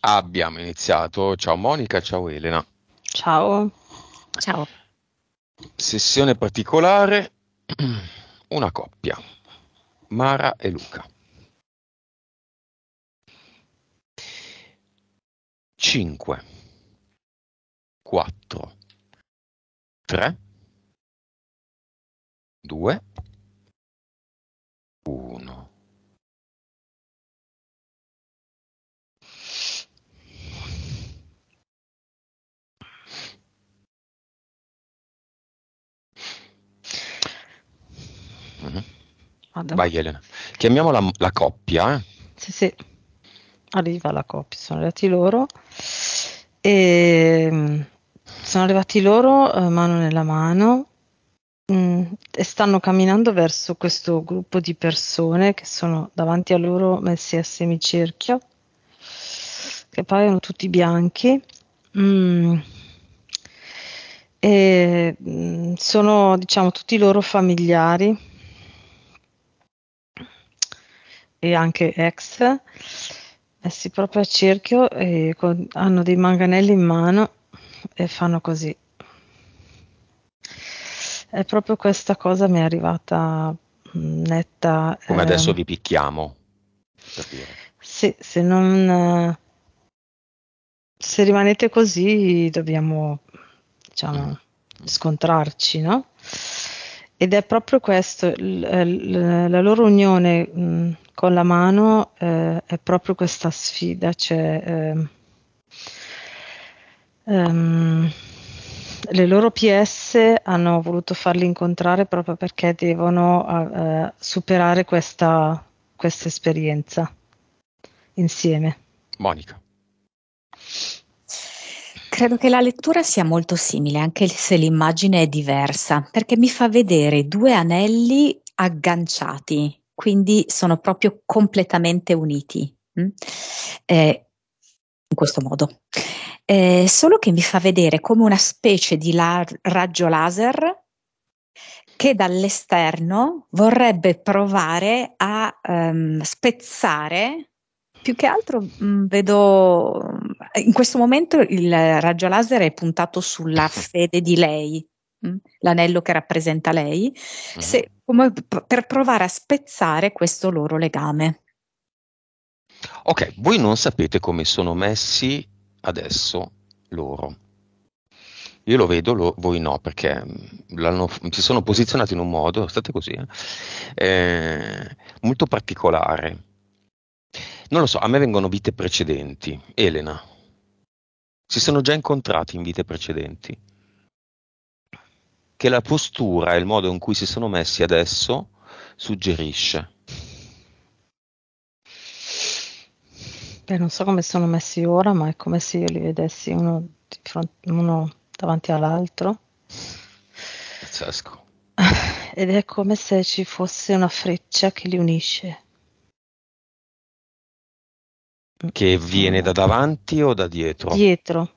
abbiamo iniziato. Ciao Monica, ciao Elena. Ciao. Ciao. Sessione particolare, una coppia, Mara e Luca. 5, 4, 3, 2, 1. Uh-huh. Vai Elena. Chiamiamola la coppia. Eh? Sì, sì. Arriva la coppia, sono arrivati loro. E ehm, sono arrivati loro eh, mano nella mano mh, mm, e stanno camminando verso questo gruppo di persone che sono davanti a loro messi a semicerchio, che paiono tutti bianchi. Mm. E, mm, sono diciamo tutti loro familiari e anche ex, messi proprio a cerchio e con, hanno dei manganelli in mano e fanno così. È proprio questa cosa mi è arrivata mm, netta. Come eh, adesso ehm, vi picchiamo. Sì, se non... Se rimanete così dobbiamo, diciamo, mm. scontrarci, no? Ed è proprio questo, l- l- la loro unione mh, mm, con la mano eh, è proprio questa sfida, cioè eh, um, le loro PS hanno voluto farli incontrare proprio perché devono eh, eh, superare questa, questa esperienza insieme. Monica. Credo che la lettura sia molto simile, anche se l'immagine è diversa, perché mi fa vedere due anelli agganciati quindi sono proprio completamente uniti mh? Mm? Eh, in questo modo. Eh, solo che mi fa vedere come una specie di la- raggio laser che dall'esterno vorrebbe provare a um, spezzare più che altro mh, mm, vedo in questo momento il raggio laser è puntato sulla fede di lei Mm, l'anello che rappresenta lei, se, mhm. come, per provare a spezzare questo loro legame. Ok, voi non sapete come sono messi adesso loro. Io lo vedo, lo, voi no, perché mm, si sono posizionati in un modo, state così, eh, eh, molto particolare. Non lo so, a me vengono vite precedenti. Elena, si sono già incontrati in vite precedenti che la postura e il modo in cui si sono messi adesso suggerisce. Beh, non so come sono messi ora, ma è come se io li vedessi uno, di fronte, uno davanti all'altro. Pazzesco. Ed è come se ci fosse una freccia che li unisce. Che viene da davanti o da dietro? Dietro.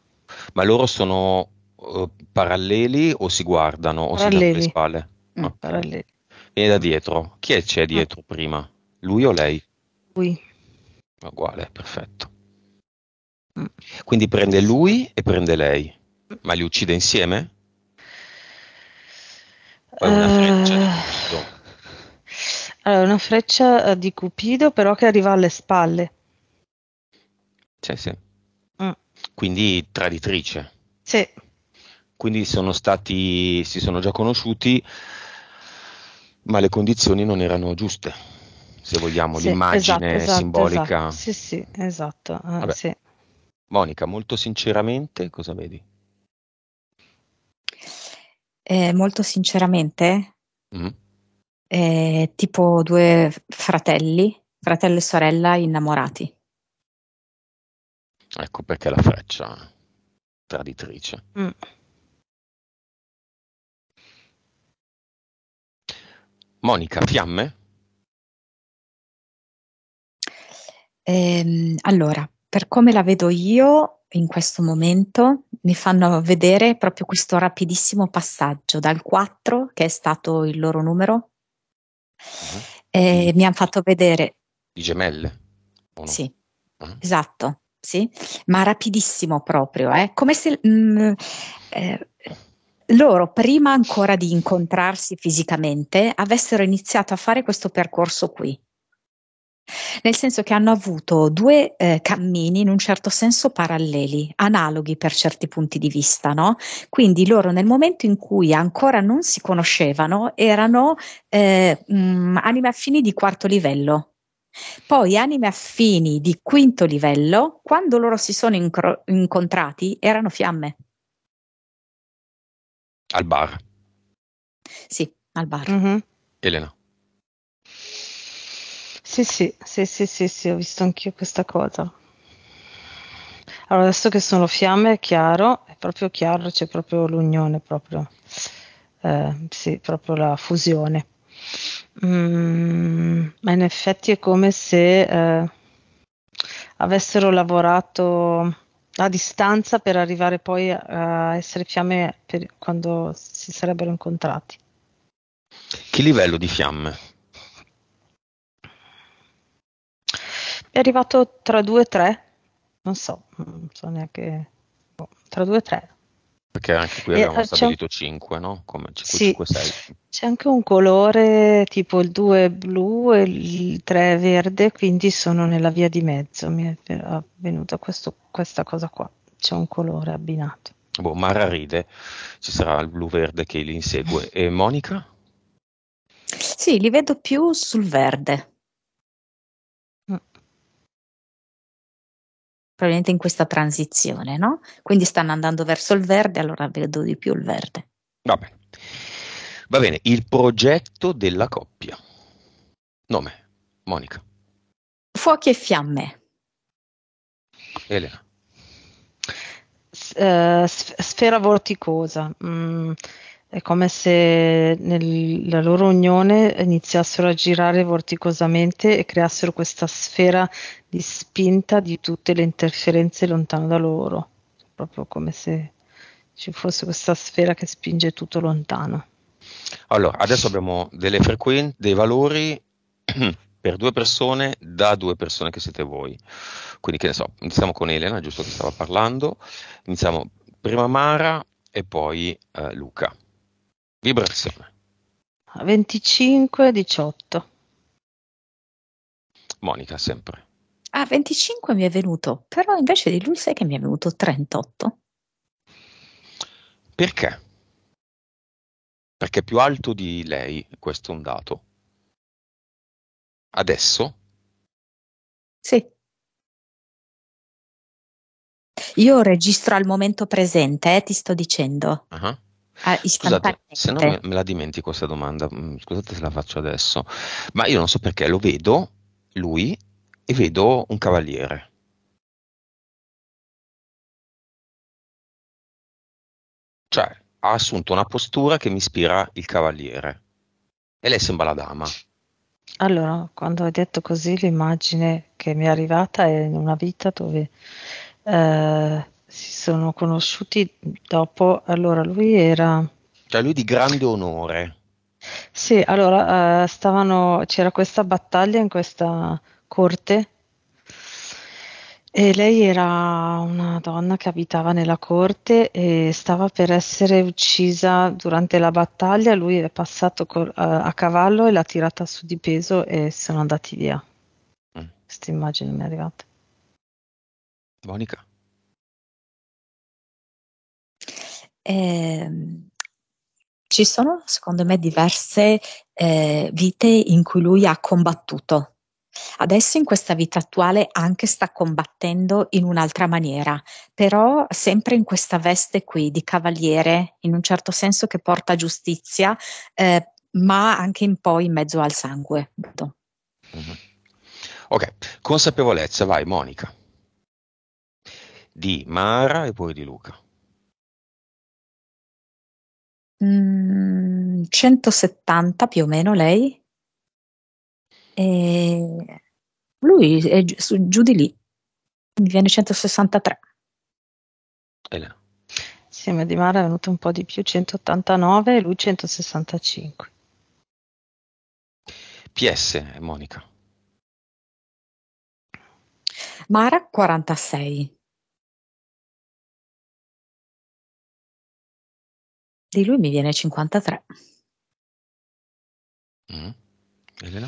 Ma loro sono eh, paralleli o si guardano o paralleli. si danno le spalle? Mm, okay. Paralleli. Viene da dietro. Chi è, c'è ah. dietro prima? Lui o lei? Lui. Uguale, perfetto. Mm. Quindi prende lui e prende lei, ma li uccide insieme? Eh. O una freccia uh... Eh, una freccia di Cupido, però che arriva alle spalle. Sì, sì. Mm. Quindi traditrice. Sì quindi sono stati, si sono già conosciuti, ma le condizioni non erano giuste, se vogliamo, sì, l'immagine esatto, esatto simbolica. Esatto, sì, sì, esatto. Ah, Vabbè. Sì. Monica, molto sinceramente, cosa vedi? Eh, molto sinceramente, mm. eh, tipo due fratelli, fratello e sorella innamorati. Ecco perché la freccia traditrice. Mm. Monica, fiamme? Ehm, allora, per come la vedo io in questo momento, mi fanno vedere proprio questo rapidissimo passaggio dal 4, che è stato il loro numero, uh-huh. Mhm. Eh, e mi hanno fatto vedere... Di gemelle? No? Sì, uh-huh. esatto, sì, ma rapidissimo proprio, eh? come se... Mh, mm, eh, loro, prima ancora di incontrarsi fisicamente, avessero iniziato a fare questo percorso qui. Nel senso che hanno avuto due eh, cammini in un certo senso paralleli, analoghi per certi punti di vista, no? Quindi loro nel momento in cui ancora non si conoscevano erano eh, mh, mm, anime affini di quarto livello, poi anime affini di quinto livello, quando loro si sono incro- incontrati, erano fiamme. Al bar. Sì, al bar. Mm-hmm. Elena. Sì, sì, sì, sì, sì, sì, ho visto anch'io questa cosa. Allora, adesso che sono fiamme, è chiaro, è proprio chiaro, c'è proprio l'unione, proprio, eh, sì, proprio la fusione. Mm, ma in effetti è come se eh, avessero lavorato a distanza per arrivare poi a essere fiamme quando si sarebbero incontrati. Che livello di fiamme? È arrivato tra 2 e 3, non so, non so neanche, boh, tra 2 e 3. Perché anche qui abbiamo eh, stabilito 5, no? Come 5, sì. 5, 6. C'è anche un colore tipo il 2 blu e il 3 verde, quindi sono nella via di mezzo. Mi è venuto questo questa cosa qua, c'è un colore abbinato. Boh, Mara ride, ci sarà il blu-verde che li insegue. E Monica? Sì, li vedo più sul verde. Mm. Probabilmente in questa transizione, no? Quindi stanno andando verso il verde, allora vedo di più il verde. Va bene. Va bene, il progetto della coppia. Nome, Monica. Fuochi e fiamme. Elena. Eh, s- sfera vorticosa. Mm, è come se nella loro unione iniziassero a girare vorticosamente e creassero questa sfera di spinta di tutte le interferenze lontano da loro. Proprio come se ci fosse questa sfera che spinge tutto lontano. Allora, adesso abbiamo delle frequenze, dei valori per due persone da due persone che siete voi. Quindi che ne so, iniziamo con Elena, giusto che stava parlando, iniziamo prima Mara e poi eh, Luca. Vibrazione. 25, 18. Monica, sempre. Ah, 25 mi è venuto, però invece di lui sai che mi è venuto 38. Perché? Perché è più alto di lei, questo è un dato Adesso? Sì. Io registro al momento presente, eh, ti sto dicendo. Ah. Ah, Scusate, se no me, me la dimentico questa domanda, mm, scusate se la faccio adesso, ma io non so perché lo vedo, lui, e vedo un cavaliere. Cioè, ha assunto una postura che mi ispira il cavaliere. E lei sembra la dama. Allora, quando hai detto così, l'immagine che mi è arrivata è in una vita dove eh, si sono conosciuti dopo. Allora, lui era. Cioè, lui di grande onore. Sì, allora eh, stavano, c'era questa battaglia in questa corte e lei era una donna che abitava nella corte e stava per essere uccisa durante la battaglia. Lui è passato col, a, eh, a cavallo e l'ha tirata su di peso e sono andati via. Mm. Questa immagine mi è arrivata. Monica. Eh, ci sono, secondo me, diverse eh, vite in cui lui ha combattuto Adesso in questa vita attuale anche sta combattendo in un'altra maniera, però sempre in questa veste qui di cavaliere, in un certo senso che porta giustizia, eh, ma anche un po' in mezzo al sangue. Mhm. Ok, consapevolezza, vai Monica, di Mara e poi di Luca. 170 mm, più o meno lei? E lui è giù, su, giù di lì, viene 163. E là. Insieme di Mara è venuto un po' di più, 189 lui 165. PS, eh, Monica. Mara 46. Di lui mi viene 53. Mm. Elena?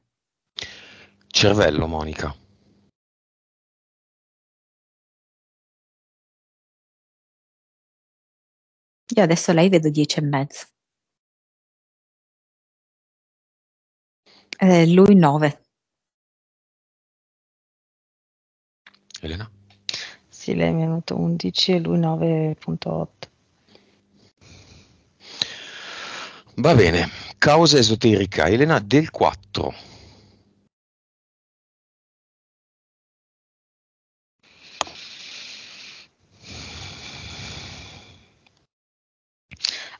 Cervello, Monica. Io adesso lei vedo dieci e mezzo. Eh, lui nove. Elena? Sì, lei mi ha dato 11 e lui 9.8. Va bene, causa esoterica, Elena del 4.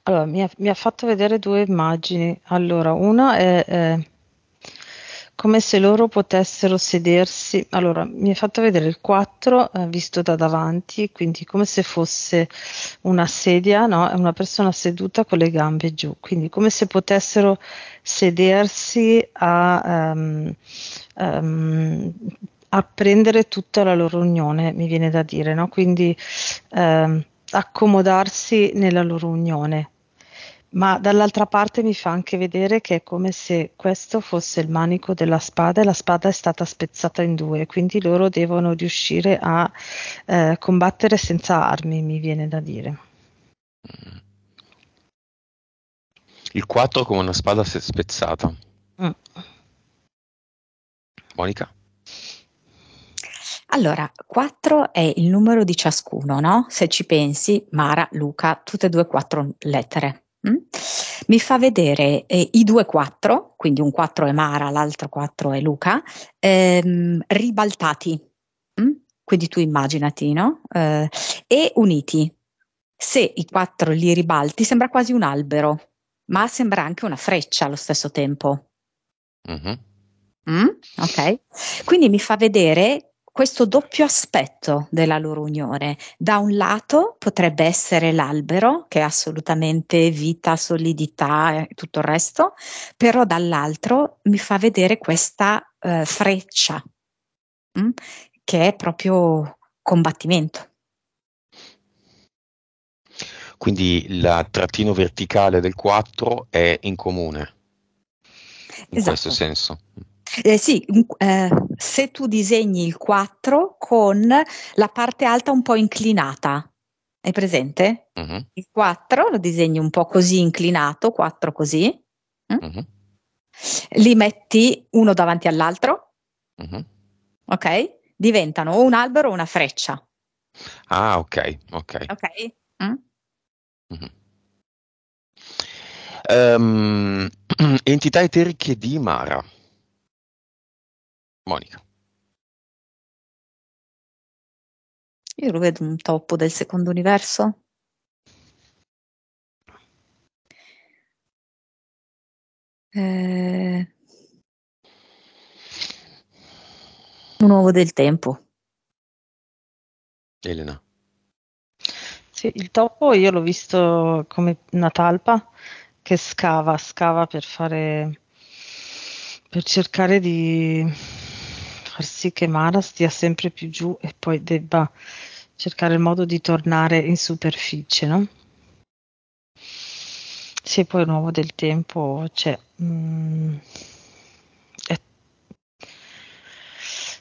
Allora, mi ha, mi ha fatto vedere due immagini. Allora, una è, è eh, come se loro potessero sedersi. Allora, mi ha fatto vedere il 4 eh, visto da davanti, quindi come se fosse una sedia, no? È una persona seduta con le gambe giù, quindi come se potessero sedersi a, um, um, a prendere tutta la loro unione, mi viene da dire, no? Quindi um, accomodarsi nella loro unione. Ma dall'altra parte mi fa anche vedere che è come se questo fosse il manico della spada e la spada è stata spezzata in due, quindi loro devono riuscire a eh, combattere senza armi, mi viene da dire. Mm. Il 4 come una spada spezzata. Mm. Monica? Allora, 4 è il numero di ciascuno, no? Se ci pensi, Mara, Luca, tutte e due 4 lettere. Mm? Mi fa vedere eh, i due 4, quindi un 4 è Mara, l'altro 4 è Luca, ehm, ribaltati. Mm? Quindi tu immaginati, no? Eh, e uniti. Se i 4 li ribalti sembra quasi un albero, ma sembra anche una freccia allo stesso tempo. Uh-huh. Mm? Ok, quindi mi fa vedere questo doppio aspetto della loro unione. Da un lato potrebbe essere l'albero, che è assolutamente vita, solidità e tutto il resto, però dall'altro mi fa vedere questa eh, freccia, mh? Mm, che è proprio combattimento. Quindi il trattino verticale del 4 è in comune, in esatto. questo senso. Eh, sì, eh, se tu disegni il 4 con la parte alta un po' inclinata, è presente? Uh-huh. Il 4 lo disegni un po' così inclinato, 4 così. Mm? Uh-huh. Li metti uno davanti all'altro. Uh-huh. Ok? Diventano o un albero o una freccia. Ah, ok, ok. Ok. Mm? Um, entità eteriche di Mara. Monica. Io lo vedo un topo del secondo universo. Eh... Un uovo del tempo. Elena. Sì, il topo io l'ho visto come una talpa che scava, scava per fare per cercare di far sì che Mara stia sempre più giù e poi debba cercare il modo di tornare in superficie, no? Sì, poi un uomo del tempo c'è. Cioè,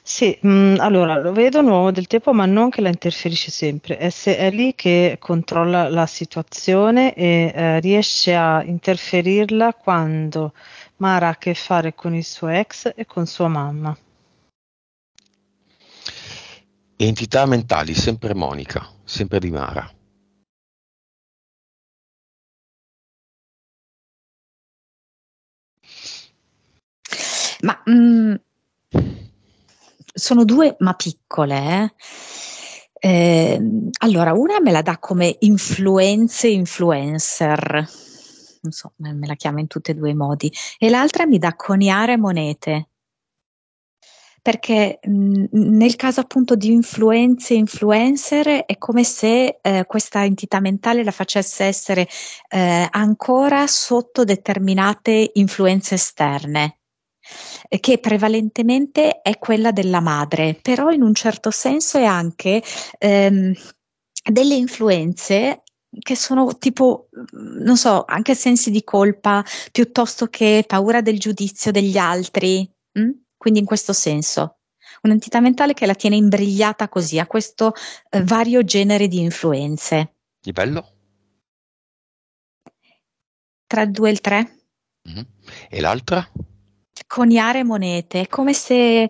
sì, mh, mm, allora lo vedo un uomo del tempo, ma non che la interferisce sempre, è, se è lì che controlla la situazione e eh, riesce a interferirla quando Mara ha a che fare con il suo ex e con sua mamma. Entità mentali sempre Monica, sempre di Mara. Ma mh, mm, sono due, ma piccole. Eh? Eh, allora, una me la dà come influenze influencer, non so, me la chiama in tutti e due i modi, e l'altra mi dà coniare monete perché mh, mhmm, nel caso appunto di influenze e influencer è come se eh, questa entità mentale la facesse essere eh, ancora sotto determinate influenze esterne che prevalentemente è quella della madre, però in un certo senso è anche ehm, delle influenze che sono tipo, non so, anche sensi di colpa piuttosto che paura del giudizio degli altri. Mm? quindi in questo senso. Un'entità mentale che la tiene imbrigliata così, a questo eh, vario genere di influenze. Di bello. Tra il 2 e il 3. Mm-hmm. E l'altra? Coniare monete, come se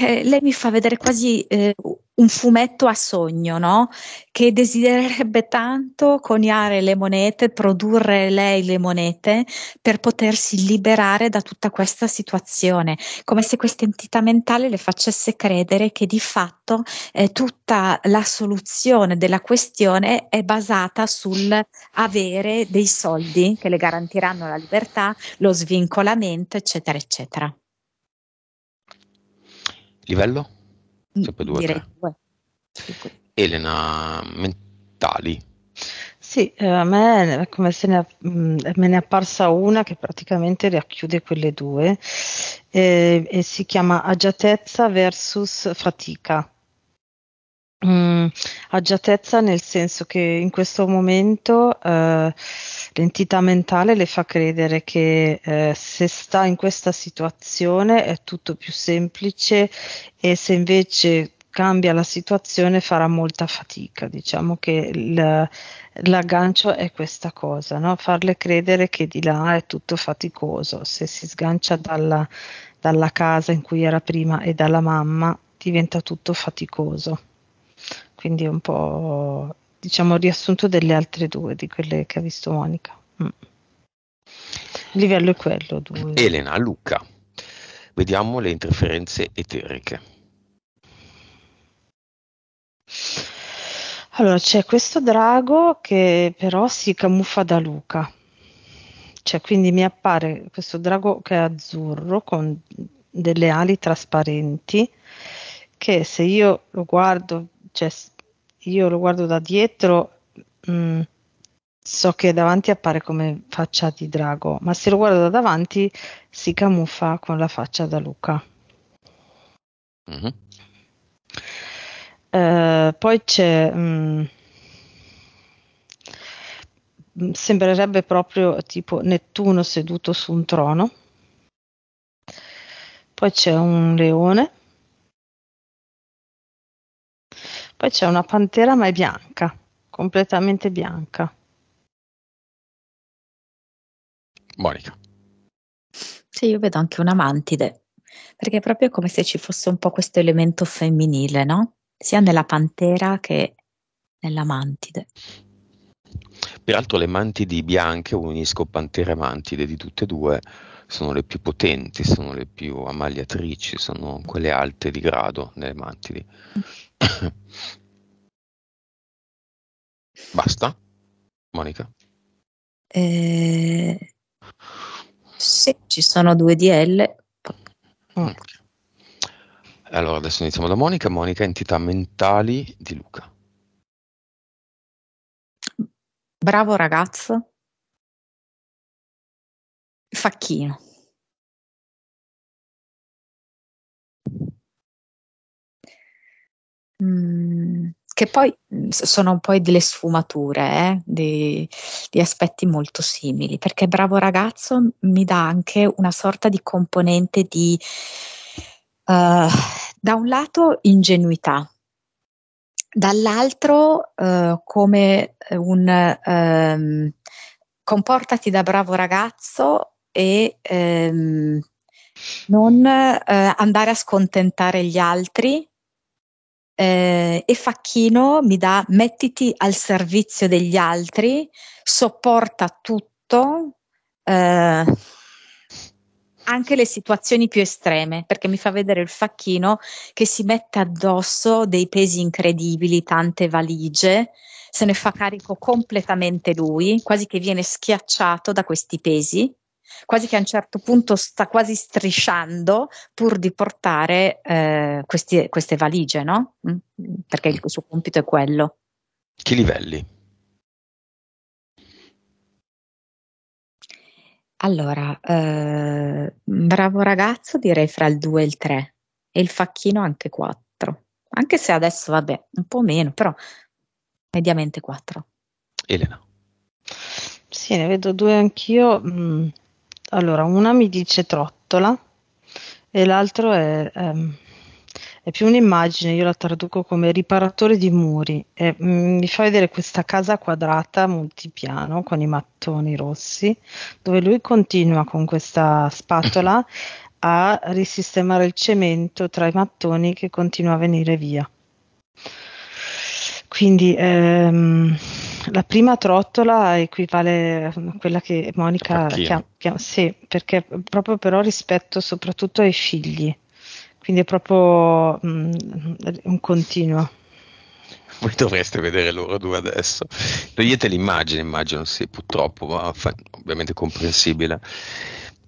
lei mi fa vedere quasi eh, un fumetto a sogno, no? Che desidererebbe tanto coniare le monete, produrre lei le monete per potersi liberare da tutta questa situazione, come se questa entità mentale le facesse credere che di fatto eh, tutta la soluzione della questione è basata sul avere dei soldi che le garantiranno la libertà, lo svincolamento, eccetera, eccetera. Livello? Mm, Sempre due. Direi due. Elena, mentali. Sì, eh, a me come se ne, mm, me ne è apparsa una che praticamente racchiude quelle due eh, e si chiama agiatezza versus fatica. Mm, agiatezza nel senso che in questo momento eh, l'entità mentale le fa credere che eh, se sta in questa situazione è tutto più semplice e se invece cambia la situazione farà molta fatica. Diciamo che il, l'aggancio è questa cosa, no? farle credere che di là è tutto faticoso. Se si sgancia dalla, dalla casa in cui era prima e dalla mamma diventa tutto faticoso. Quindi è un po' diciamo, riassunto delle altre due, di quelle che ha visto Monica. Mm. Il livello è quello. Due. Elena, Luca, vediamo le interferenze eteriche. Allora c'è questo drago che però si camuffa da Luca, cioè quindi mi appare questo drago che è azzurro con delle ali trasparenti che se io lo guardo cioè, io lo guardo da dietro, mh, mm, so che davanti appare come faccia di drago, ma se lo guardo da davanti si camuffa con la faccia da Luca. Uh-huh. Uh, poi c'è... Mh, mm, mm, sembrerebbe proprio tipo Nettuno seduto su un trono. Poi c'è un leone Poi c'è una pantera ma è bianca, completamente bianca. Monica. Sì, io vedo anche una mantide, perché è proprio come se ci fosse un po' questo elemento femminile, no? Sia nella pantera che nella mantide. Peraltro le mantidi bianche, unisco pantera e mantide di tutte e due, sono le più potenti, sono le più ammagliatrici, sono quelle alte di grado nelle mantidi. Mm. Basta? Monica? Eh, sì, ci sono due DL. Okay. Mm. Allora, adesso iniziamo da Monica. Monica, entità mentali di Luca. Bravo ragazzo. Facchino. Mm, che poi mm, sono poi delle sfumature eh, di, di, aspetti molto simili, perché Bravo ragazzo mi dà anche una sorta di componente di, uh, da un lato, ingenuità, dall'altro uh, come un um, comportati da bravo ragazzo e um, non uh, andare a scontentare gli altri eh, e Facchino mi dà mettiti al servizio degli altri, sopporta tutto, eh, anche le situazioni più estreme, perché mi fa vedere il facchino che si mette addosso dei pesi incredibili, tante valigie, se ne fa carico completamente lui, quasi che viene schiacciato da questi pesi quasi che a un certo punto sta quasi strisciando pur di portare eh, questi, queste valigie, no? Mm, perché il suo compito è quello. Che livelli? Allora, eh, bravo ragazzo direi fra il 2 e il 3 e il facchino anche 4, anche se adesso vabbè un po' meno, però mediamente 4. Elena. Sì, ne vedo due anch'io. Mm, allora una mi dice trottola e l'altro è, ehm, è più un'immagine, io la traduco come riparatore di muri. E, mh, mm, mi fa vedere questa casa quadrata multipiano con i mattoni rossi, dove lui continua con questa spatola a risistemare il cemento tra i mattoni che continua a venire via. Quindi ehm, la prima trottola equivale a quella che Monica chiama, chiama, sì, perché proprio però rispetto soprattutto ai figli, quindi è proprio mh, mm, un continuo. Voi dovreste vedere loro due adesso. Togliete l'immagine, immagino, sì, purtroppo, ma fa, ovviamente comprensibile.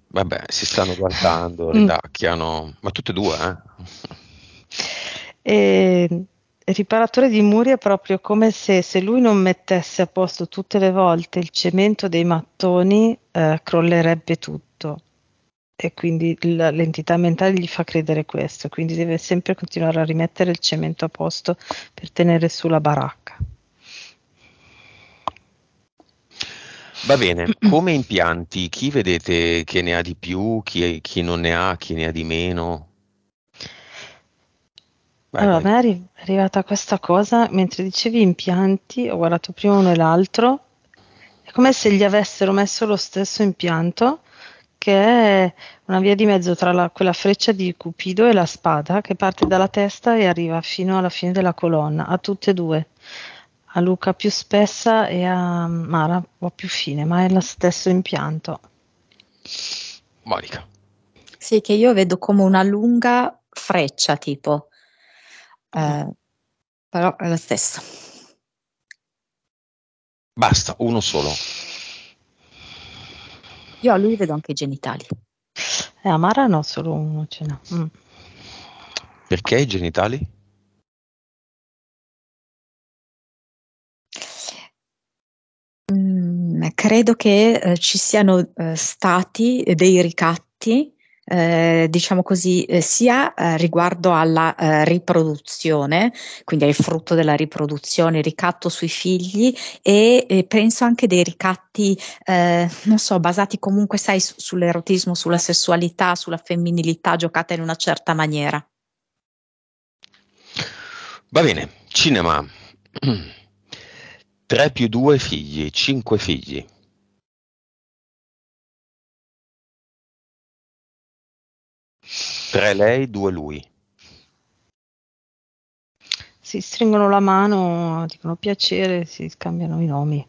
Vabbè, si stanno guardando, mm. ridacchiano, mm. ma tutte e due, eh? E ehm, riparatore di muri è proprio come se, se lui non mettesse a posto tutte le volte il cemento dei mattoni, eh, crollerebbe tutto. E quindi l'entità mentale gli fa credere questo, quindi deve sempre continuare a rimettere il cemento a posto per tenere su la baracca. Va bene, come impianti, chi vedete che ne ha di più, chi, chi non ne ha, chi ne ha di meno? Vai, allora, vai. a me è arrivata questa cosa mentre dicevi impianti, ho guardato prima uno e l'altro, è come se gli avessero messo lo stesso impianto, che è una via di mezzo tra la, quella freccia di Cupido e la spada, che parte dalla testa e arriva fino alla fine della colonna, a tutte e due, a Luca più spessa e a Mara un po' più fine, ma è lo stesso impianto. Monica. Sì, che io vedo come una lunga freccia tipo eh, però è la stessa. Basta, uno solo. Io a lui vedo anche i genitali. Eh, a Mara no, solo uno ce n'ha. Mm. Perché i genitali? Mm, credo che eh, ci siano eh, stati dei ricatti eh, diciamo così, eh, sia eh, riguardo alla eh, riproduzione, quindi al frutto della riproduzione, il ricatto sui figli e eh, penso anche dei ricatti, non so, basati comunque, sai, su- sull'erotismo, sulla sessualità, sulla femminilità giocata in una certa maniera. Va bene, cinema. 3 più 2 figli, 5 figli. Tre lei, due lui. Si stringono la mano, dicono piacere, si scambiano i nomi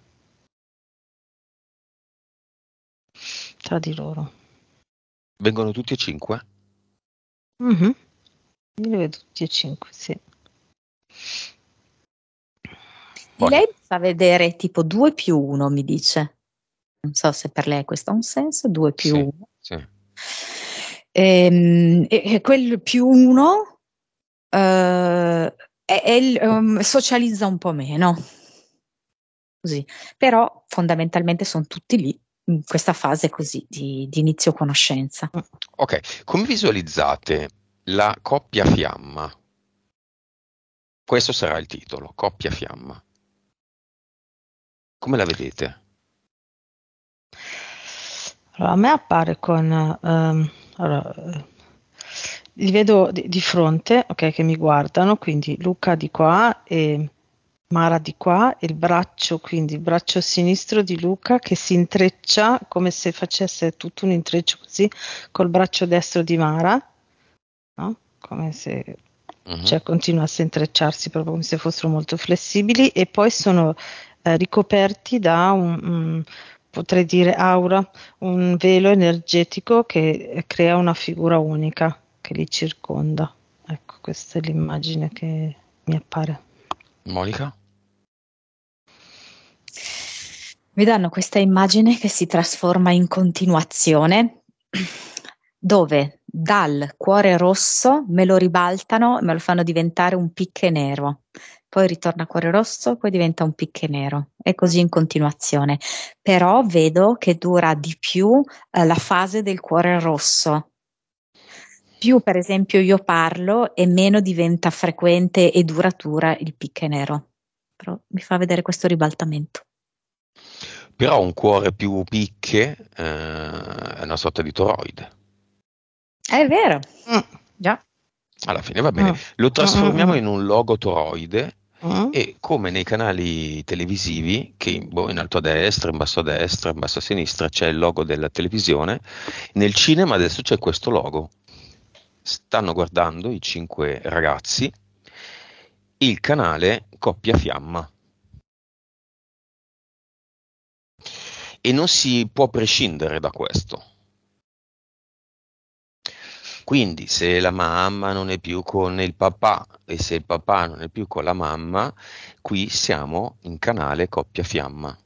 tra di loro. Vengono tutti e cinque? Mm-hmm. Li vedo tutti e cinque, sì. Buona. Lei fa vedere tipo 2 più 1, mi dice. Non so se per lei questo ha un senso, 2 più 1. Sì, sì. Ehm, e, e quel più uno eh, è, è, um, socializza un po' meno. Così. Però fondamentalmente sono tutti lì in questa fase così di, di inizio conoscenza. Mm, ok, come visualizzate la coppia fiamma? Questo sarà il titolo, coppia fiamma. Come la vedete? Allora, a me appare con um, allora, li vedo di, di fronte, ok, che mi guardano, quindi Luca di qua e Mara di qua e il braccio, quindi il braccio sinistro di Luca che si intreccia come se facesse tutto un intreccio così col braccio destro di Mara, no? come se uh-huh. cioè, continuasse a intrecciarsi proprio come se fossero molto flessibili e poi sono eh, ricoperti da un, un potrei dire aura, un velo energetico che crea una figura unica che li circonda. Ecco, questa è l'immagine che mi appare. Monica? Mi danno questa immagine che si trasforma in continuazione, dove dal cuore rosso me lo ribaltano e me lo fanno diventare un picche nero poi ritorna cuore rosso, poi diventa un picche nero e così in continuazione. Però vedo che dura di più eh, la fase del cuore rosso. Più per esempio io parlo e meno diventa frequente e duratura il picche nero. Però mi fa vedere questo ribaltamento. Però un cuore più picche eh, è una sorta di toroide. Eh, è vero. Mm. Già alla fine va bene. Mm. Lo trasformiamo mm, mm, in un logo toroide mm. e come nei canali televisivi, che boh, in alto a destra, in basso a destra, in basso a sinistra c'è il logo della televisione, nel cinema adesso c'è questo logo. Stanno guardando i cinque ragazzi il canale Coppia Fiamma. E non si può prescindere da questo quindi se la mamma non è più con il papà e se il papà non è più con la mamma, qui siamo in canale coppia fiamma.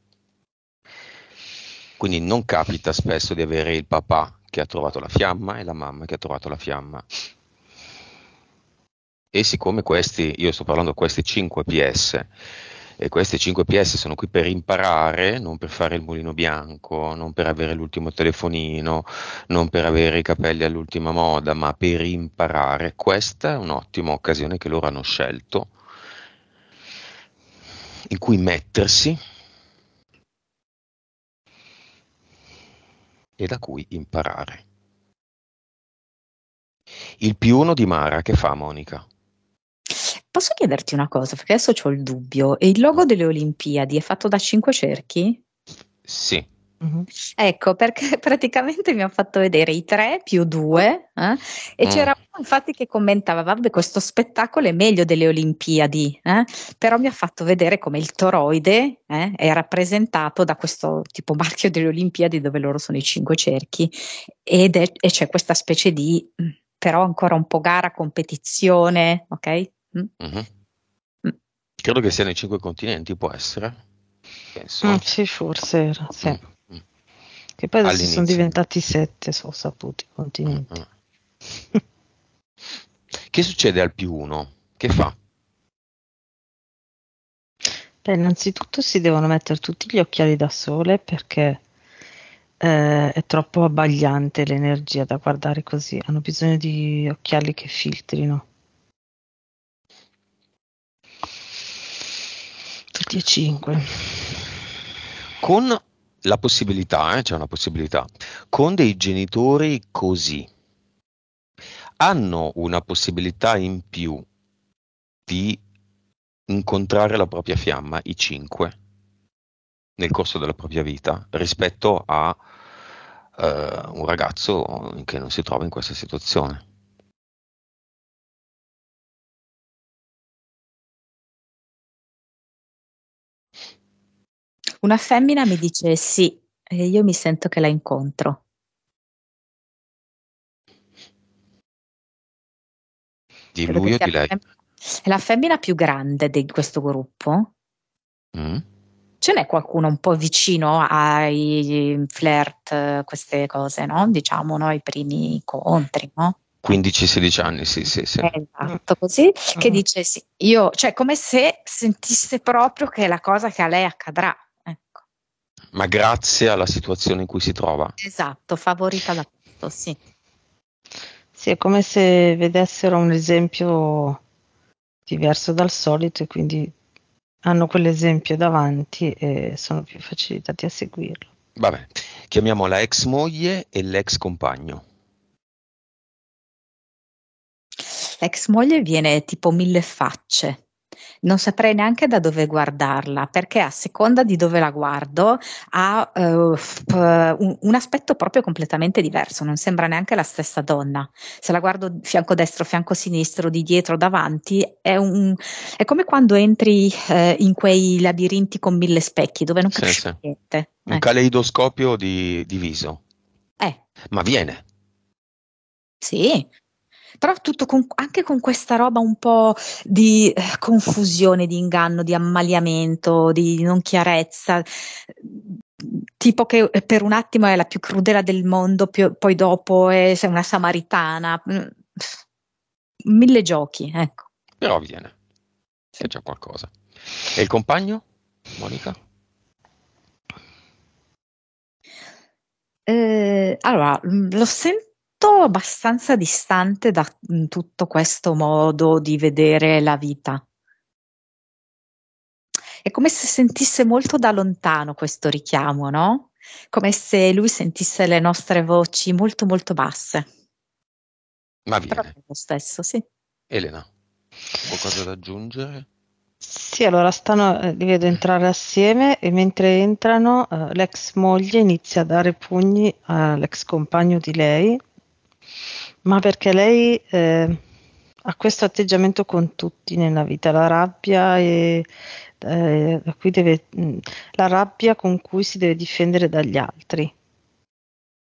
Quindi non capita spesso di avere il papà che ha trovato la fiamma e la mamma che ha trovato la fiamma. E siccome questi, io sto parlando di questi 5 PS, e queste 5 PS sono qui per imparare, non per fare il mulino bianco, non per avere l'ultimo telefonino, non per avere i capelli all'ultima moda, ma per imparare. Questa è un'ottima occasione che loro hanno scelto in cui mettersi e da cui imparare. Il più uno di Mara che fa Monica. Posso chiederti una cosa? Perché adesso ho il dubbio. il logo delle Olimpiadi è fatto da cinque cerchi? Sì. Mm-hmm. Ecco, perché praticamente mi ha fatto vedere i tre più due eh? e mm. c'era uno infatti che commentava, vabbè questo spettacolo è meglio delle Olimpiadi, eh? però mi ha fatto vedere come il toroide eh, è rappresentato da questo tipo marchio delle Olimpiadi dove loro sono i cinque cerchi ed è, e c'è questa specie di mm, però ancora un po' gara, competizione, ok? Mm. hmm Mm. Credo che sia nei cinque continenti, può essere? Penso. Mm, sì, forse era, sì. Mm, mm. Che poi adesso All'inizio. sono diventati sette, sono saputi i continenti. Mm-hmm. che succede al più uno? Che fa? Beh, innanzitutto si devono mettere tutti gli occhiali da sole perché eh, è troppo abbagliante l'energia da guardare così, hanno bisogno di occhiali che filtrino. e 5. Con la possibilità, eh, c'è una possibilità, con dei genitori così, hanno una possibilità in più di incontrare la propria fiamma, i 5, nel corso della propria vita, rispetto a eh, un ragazzo che non si trova in questa situazione. Una femmina mi dice sì e io mi sento che la incontro. Di Credo lui o di lei? È la femmina più grande di questo gruppo. Mm. Ce n'è qualcuno un po' vicino ai flirt, queste cose, no? Diciamo, no? I primi incontri, no? 15-16 anni, sì, sì, sì. Esatto, così, che mm. dice sì, io, cioè come se sentisse proprio che è la cosa che a lei accadrà ma grazie alla situazione in cui si trova. Esatto, favorita da tutto, sì. Sì, è come se vedessero un esempio diverso dal solito e quindi hanno quell'esempio davanti e sono più facilitati a seguirlo. Vabbè, chiamiamola ex moglie e l'ex compagno. L'ex moglie viene tipo mille facce non saprei neanche da dove guardarla, perché a seconda di dove la guardo ha uh, un, aspetto proprio completamente diverso, non sembra neanche la stessa donna. Se la guardo fianco destro, fianco sinistro, di dietro, davanti, è, un, è come quando entri uh, in quei labirinti con mille specchi dove non capisci sì, niente. Un ecco. caleidoscopio di, di viso. Eh. Ma viene. Sì, però tutto con, anche con questa roba un po' di eh, confusione, di inganno, di ammaliamento, di non chiarezza, tipo che per un attimo è la più crudela del mondo, più, poi dopo è, una samaritana, mm, mille giochi, ecco. Però viene, c'è già qualcosa. E il compagno, Monica? Eh, allora, mm, l'ho sempre abbastanza distante da mm, tutto questo modo di vedere la vita. È come se sentisse molto da lontano questo richiamo, no? Come se lui sentisse le nostre voci molto molto basse. Ma viene. Però lo stesso, sì. Elena, qualcosa da aggiungere? Sì, allora stanno, eh, li vedo entrare assieme e mentre entrano eh, l'ex moglie inizia a dare pugni all'ex compagno di lei ma perché lei eh, ha questo atteggiamento con tutti nella vita, la rabbia, e, eh, deve, mm, la rabbia con cui si deve difendere dagli altri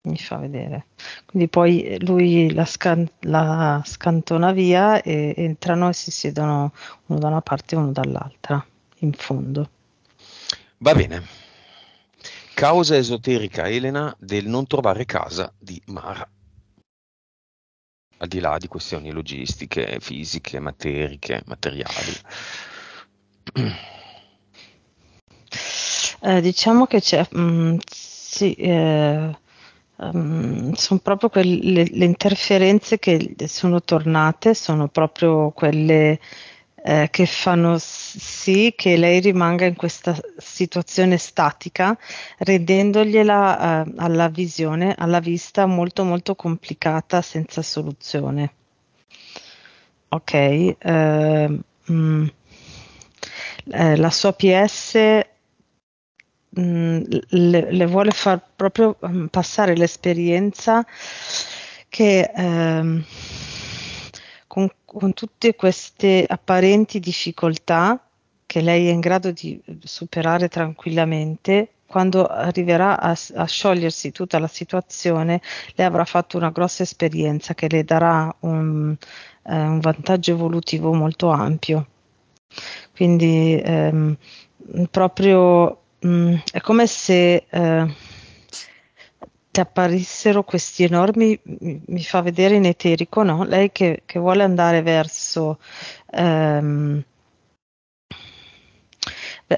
mi fa vedere. Quindi poi eh, lui la, scan- la scantona via e entrano e si siedono uno da una parte e uno dall'altra, in fondo. Va bene. Causa esoterica Elena del non trovare casa di Mara al di là di questioni logistiche, fisiche, materiche, materiali. Eh, diciamo che c'è, mh, mm, sì, eh, um, mm, sono proprio quelle, le interferenze che sono tornate, sono proprio quelle eh, che fanno sì che lei rimanga in questa situazione statica, rendendogliela eh, alla visione, alla vista molto molto complicata senza soluzione. Ok, ehm, mm, eh, mh, la sua PS mh, mm, le, le, vuole far proprio mm, passare l'esperienza che... Ehm, con tutte queste apparenti difficoltà che lei è in grado di superare tranquillamente, quando arriverà a, a, sciogliersi tutta la situazione, lei avrà fatto una grossa esperienza che le darà un, eh, un vantaggio evolutivo molto ampio. Quindi ehm, proprio mh, mm, è come se eh, ti apparissero questi enormi, mi, mi, fa vedere in eterico, no? Lei che, che vuole andare verso, ehm,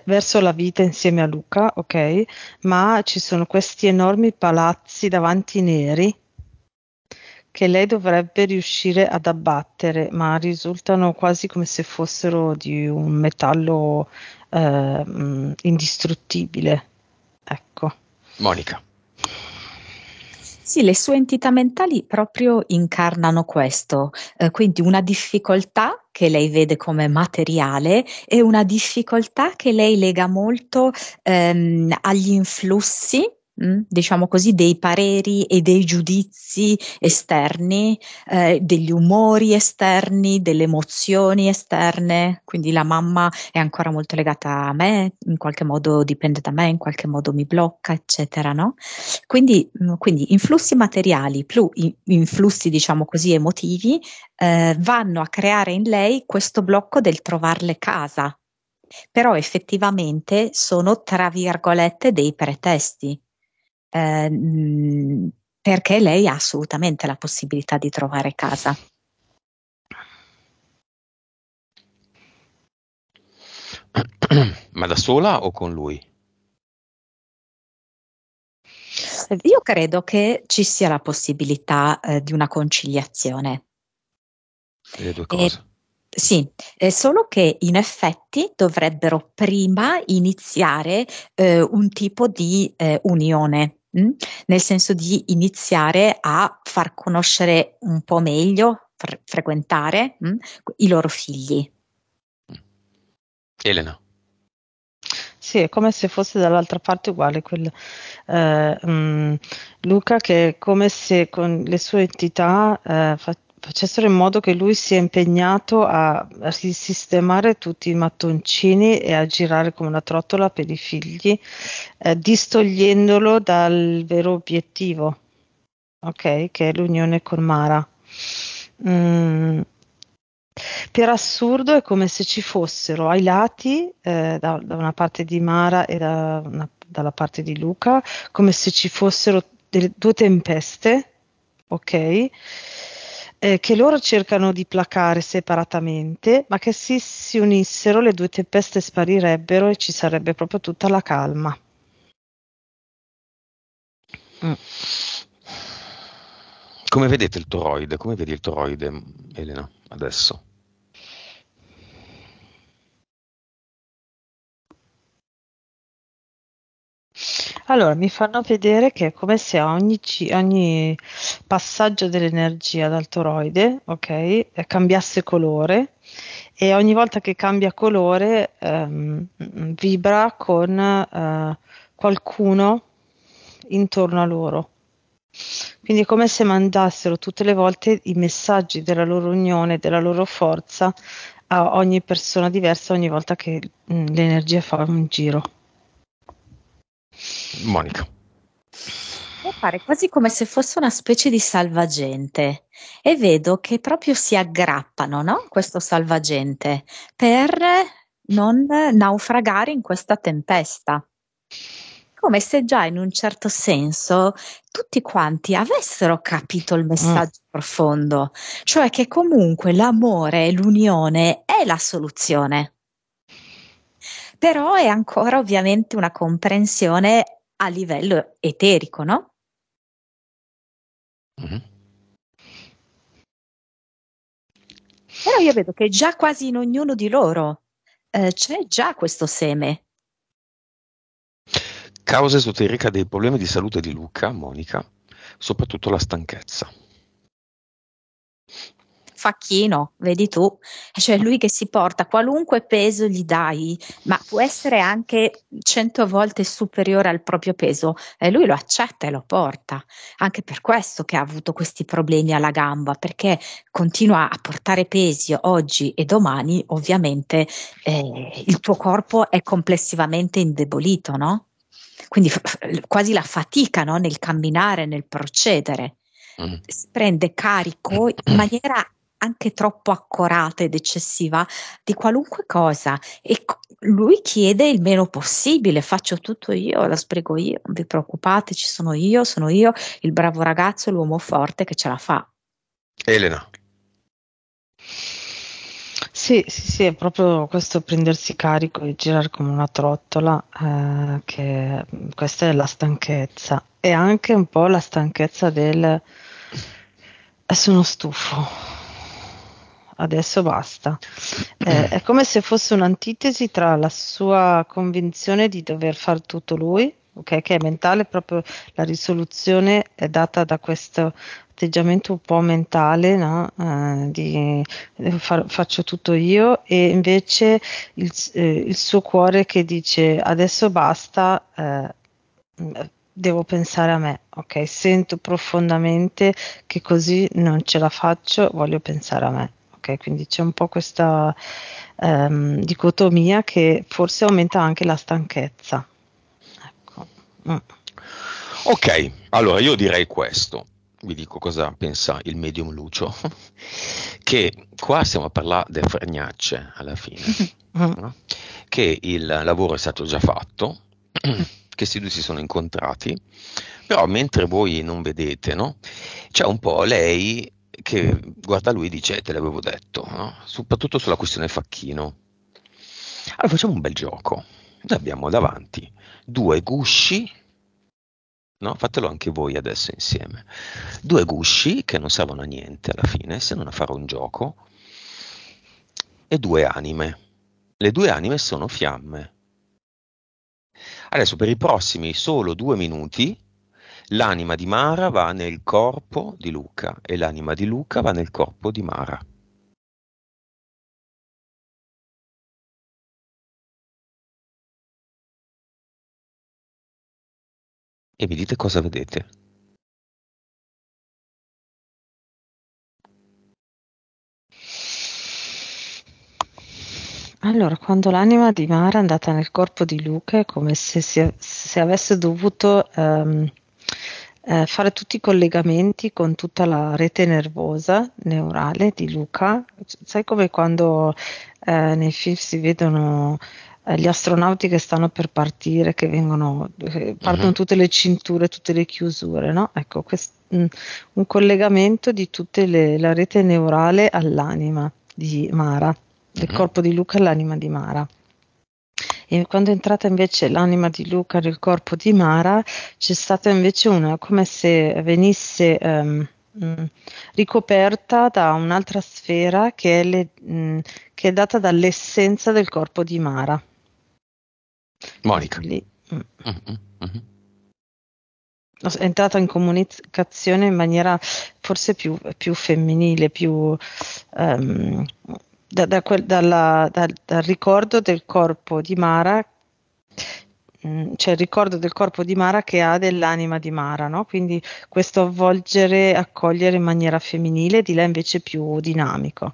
verso la vita insieme a Luca, ok? Ma ci sono questi enormi palazzi davanti neri che lei dovrebbe riuscire ad abbattere, ma risultano quasi come se fossero di un metallo eh, indistruttibile. Ecco. Monica. Sì, le sue entità mentali proprio incarnano questo, eh, quindi una difficoltà che lei vede come materiale e una difficoltà che lei lega molto ehm, agli influssi Mm, diciamo così, dei pareri e dei giudizi esterni, eh, degli umori esterni, delle emozioni esterne. Quindi la mamma è ancora molto legata a me, in qualche modo dipende da me, in qualche modo mi blocca, eccetera. No? Quindi, mm, quindi influssi materiali più influssi, diciamo così, emotivi eh, vanno a creare in lei questo blocco del trovarle casa però effettivamente sono tra virgolette dei pretesti, Ehm, perché lei ha assolutamente la possibilità di trovare casa. Ma da sola o con lui? Io credo che ci sia la possibilità eh, di una conciliazione. Le due cose. E, eh, sì, eh, solo che in effetti dovrebbero prima iniziare eh, un tipo di eh, unione Mm? nel senso di iniziare a far conoscere un po' meglio, fre- frequentare mh? Mm? i loro figli. Elena. Sì, è come se fosse dall'altra parte uguale quel, eh, mh, mm, Luca che è come se con le sue entità eh, fa- facessero in modo che lui sia impegnato a risistemare tutti i mattoncini e a girare come una trottola per i figli, eh, distogliendolo dal vero obiettivo, ok, che è l'unione con Mara. Mm. Per assurdo è come se ci fossero ai lati, eh, da, da, una parte di Mara e da una, dalla parte di Luca, come se ci fossero delle, due tempeste, ok? eh, che loro cercano di placare separatamente, ma che se si unissero le due tempeste sparirebbero e ci sarebbe proprio tutta la calma. Mm. Come vedete il toroide? Come vedi il toroide, Elena, adesso? Allora, mi fanno vedere che è come se ogni, ogni passaggio dell'energia dal toroide, ok, eh, cambiasse colore e ogni volta che cambia colore ehm, vibra con eh, qualcuno intorno a loro. Quindi è come se mandassero tutte le volte i messaggi della loro unione, della loro forza a ogni persona diversa ogni volta che mh, mm, l'energia fa un giro. Monica. Può fare quasi come se fosse una specie di salvagente e vedo che proprio si aggrappano, no? Questo salvagente per non naufragare in questa tempesta. Come se già in un certo senso tutti quanti avessero capito il mm. messaggio mm. profondo, cioè che comunque l'amore e l'unione è la soluzione però è ancora ovviamente una comprensione a livello eterico, no? Mm-hmm. Però io vedo che già quasi in ognuno di loro eh, c'è già questo seme. Causa esoterica dei problemi di salute di Luca, Monica, soprattutto la stanchezza facchino, vedi tu, eh, cioè lui che si porta qualunque peso gli dai, ma può essere anche cento volte superiore al proprio peso e lui lo accetta e lo porta. Anche per questo che ha avuto questi problemi alla gamba, perché continua a portare pesi oggi e domani, ovviamente eh, il tuo corpo è complessivamente indebolito, no? Quindi f- f- quasi la fatica no? nel camminare, nel procedere mm. Si prende carico in maniera anche troppo accorata ed eccessiva di qualunque cosa e lui chiede il meno possibile, faccio tutto io, la sprego io, non vi preoccupate, ci sono io, sono io, il bravo ragazzo, l'uomo forte che ce la fa. Elena. Sì, sì, sì, è proprio questo prendersi carico e girare come una trottola, eh, che questa è la stanchezza e anche un po' la stanchezza del sono stufo, adesso basta. Eh, è come se fosse un'antitesi tra la sua convinzione di dover fare tutto lui, okay, che è mentale, proprio la risoluzione è data da questo atteggiamento un po' mentale, no? eh, di eh, far, faccio tutto io, e invece il, eh, il, suo cuore che dice adesso basta. Eh, devo pensare a me, ok? Sento profondamente che così non ce la faccio, voglio pensare a me. Quindi c'è un po' questa ehm, dicotomia che forse aumenta anche la stanchezza. Ecco. Mm. Ok, allora io direi questo vi dico cosa pensa il medium Lucio, che qua stiamo a parlare delle fregnacce alla fine, mm. no? che il lavoro è stato già fatto, che questi due si sono incontrati, però mentre voi non vedete, no? c'è un po' lei che guarda lui e dice te l'avevo detto, no? soprattutto sulla questione facchino. Allora facciamo un bel gioco. Noi abbiamo davanti due gusci, no? fatelo anche voi adesso insieme, due gusci che non servono a niente alla fine se non a fare un gioco e due anime. Le due anime sono fiamme. Adesso per i prossimi solo due minuti L'anima di Mara va nel corpo di Luca e l'anima di Luca va nel corpo di Mara. E mi dite cosa vedete. Allora, quando l'anima di Mara è andata nel corpo di Luca è come se, si, se avesse dovuto um, eh, fare tutti i collegamenti con tutta la rete nervosa neurale di Luca. Sai come quando eh, nei film si vedono eh, gli astronauti che stanno per partire, che vengono, eh, partono mhm. tutte le cinture, tutte le chiusure, no? Ecco, quest, mm, un collegamento di tutta la rete neurale all'anima di Mara, del mhm. corpo di Luca all'anima di Mara. E quando è entrata invece l'anima di Luca nel corpo di Mara, c'è stata invece una come se venisse um, ricoperta da un'altra sfera che è, le, mh, mm, che è, data dall'essenza del corpo di Mara. Monica. Lì, mm. Mm-hmm è entrata in comunicazione in maniera forse più, più femminile, più um, da, da quel, dalla, da, dal ricordo del corpo di Mara, mh, mm, cioè il ricordo del corpo di Mara che ha dell'anima di Mara, no? quindi questo avvolgere, accogliere in maniera femminile, di là invece più dinamico.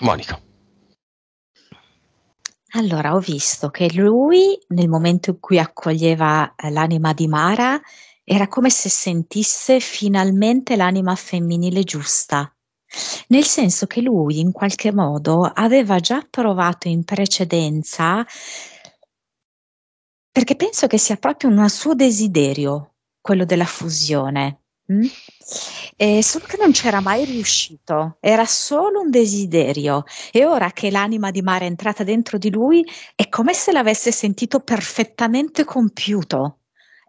Monica. Allora, ho visto che lui, nel momento in cui accoglieva eh, l'anima di Mara, era come se sentisse finalmente l'anima femminile giusta nel senso che lui in qualche modo aveva già provato in precedenza, perché penso che sia proprio un suo desiderio quello della fusione. Mm? Eh, solo che non c'era mai riuscito, era solo un desiderio e ora che l'anima di mare è entrata dentro di lui è come se l'avesse sentito perfettamente compiuto,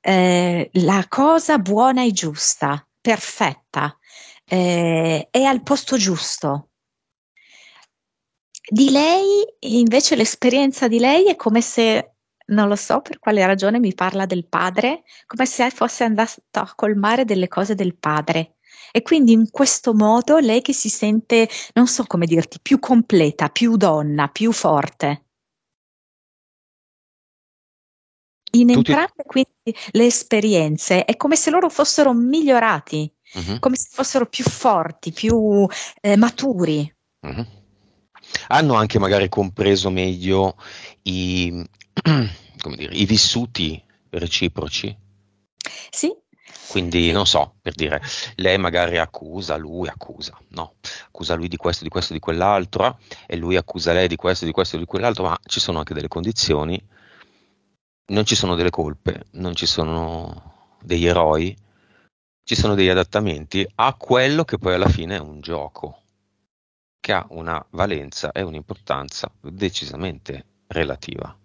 eh, la cosa buona e giusta, perfetta eh, è al posto giusto. Di lei, invece, l'esperienza di lei è come se, non lo so per quale ragione mi parla del padre, come se fosse andata a colmare delle cose del padre. E quindi in questo modo lei che si sente, non so come dirti, più completa, più donna, più forte. In entrambe quindi le esperienze è come se loro fossero migliorati uh-huh. come se fossero più forti, più eh, maturi. Uh-huh. Hanno anche magari compreso meglio i, dire, i vissuti reciproci? Sì, quindi non so, per dire, lei magari accusa, lui accusa, no, accusa lui di questo, di questo, di quell'altro, e lui accusa lei di questo, di questo, di quell'altro, ma ci sono anche delle condizioni, non ci sono delle colpe, non ci sono degli eroi, ci sono degli adattamenti a quello che poi alla fine è un gioco, che ha una valenza e un'importanza decisamente relativa.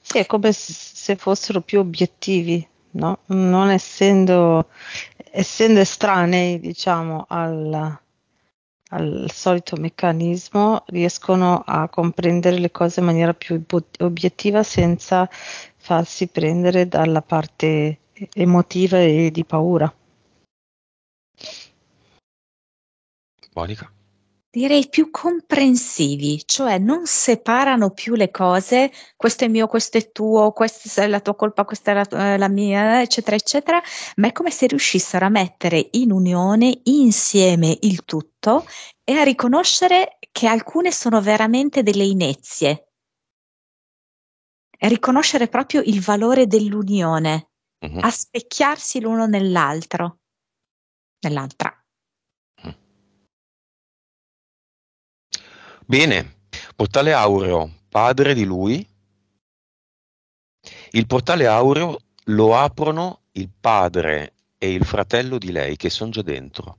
Sì, è come se fossero più obiettivi, no? non essendo, essendo estranei diciamo, al, al solito meccanismo, riescono a comprendere le cose in maniera più obiettiva senza farsi prendere dalla parte emotiva e di paura. Monica? Direi più comprensivi, cioè non separano più le cose, questo è mio, questo è tuo, questa è la tua colpa, questa è la, eh, la mia, eccetera, eccetera, ma è come se riuscissero a mettere in unione insieme il tutto e a riconoscere che alcune sono veramente delle inezie, riconoscere proprio il valore dell'unione uh-huh. a specchiarsi l'uno nell'altro, nell'altra. Bene, portale aureo, padre di lui. Il portale aureo lo aprono il padre e il fratello di lei che sono già dentro.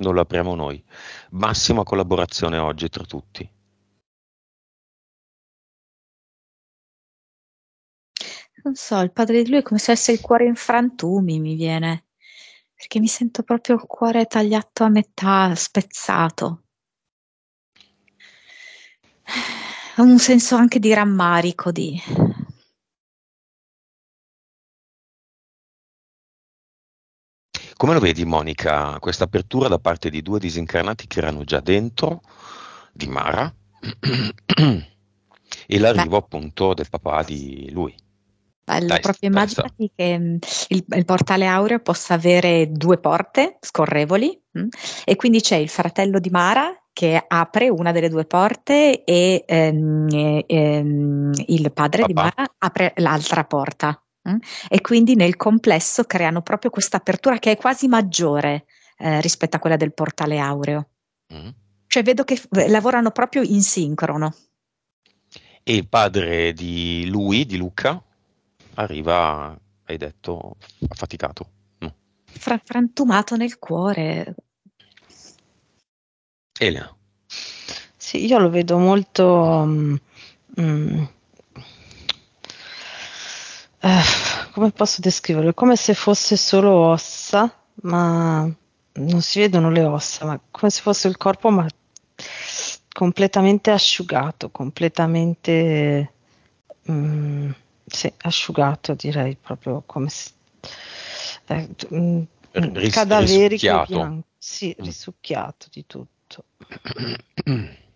Non lo apriamo noi. Massima collaborazione oggi tra tutti. non so, il padre di lui è come se avesse il cuore in frantumi, mi viene, perché mi sento proprio il cuore tagliato a metà, spezzato. Ha un senso anche di rammarico, di... Come lo vedi Monica, questa apertura da parte di due disincarnati che erano già dentro di Mara e l'arrivo Beh. appunto del papà di lui? Dai, proprio immaginati che mm, il, il, portale aureo possa avere due porte scorrevoli mh? Mm, e quindi c'è il fratello di Mara che apre una delle due porte e ehm, ehm, il padre Papà. di Mara apre l'altra porta. Mh? Mm, e quindi nel complesso creano proprio questa apertura che è quasi maggiore eh, rispetto a quella del portale aureo. Mm. Cioè vedo che f- lavorano proprio in sincrono. E il padre di lui, di Luca, arriva, hai detto, affaticato. No. Fra- frantumato nel cuore. Elena. Sì, io lo vedo molto... Um, um, uh, come posso descriverlo? come se fosse solo ossa, ma non si vedono le ossa, ma come se fosse il corpo, ma completamente asciugato, completamente... Um, sì, asciugato direi proprio come se, eh, mh, mm, Ris- mm, cadaverico bianco, sì, mm. risucchiato di tutto.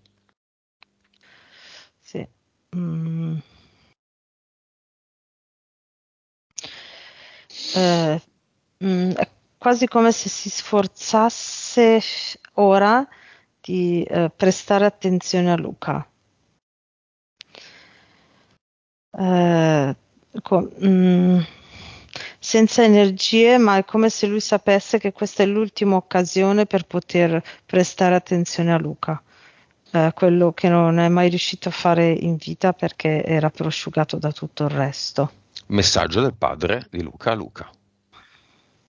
sì. Mm. Eh, mh, è quasi come se si sforzasse ora di eh, prestare attenzione a Luca eh, con, mm, senza energie, ma è come se lui sapesse che questa è l'ultima occasione per poter prestare attenzione a Luca, eh, quello che non è mai riuscito a fare in vita perché era prosciugato da tutto il resto. Messaggio del padre di Luca a Luca.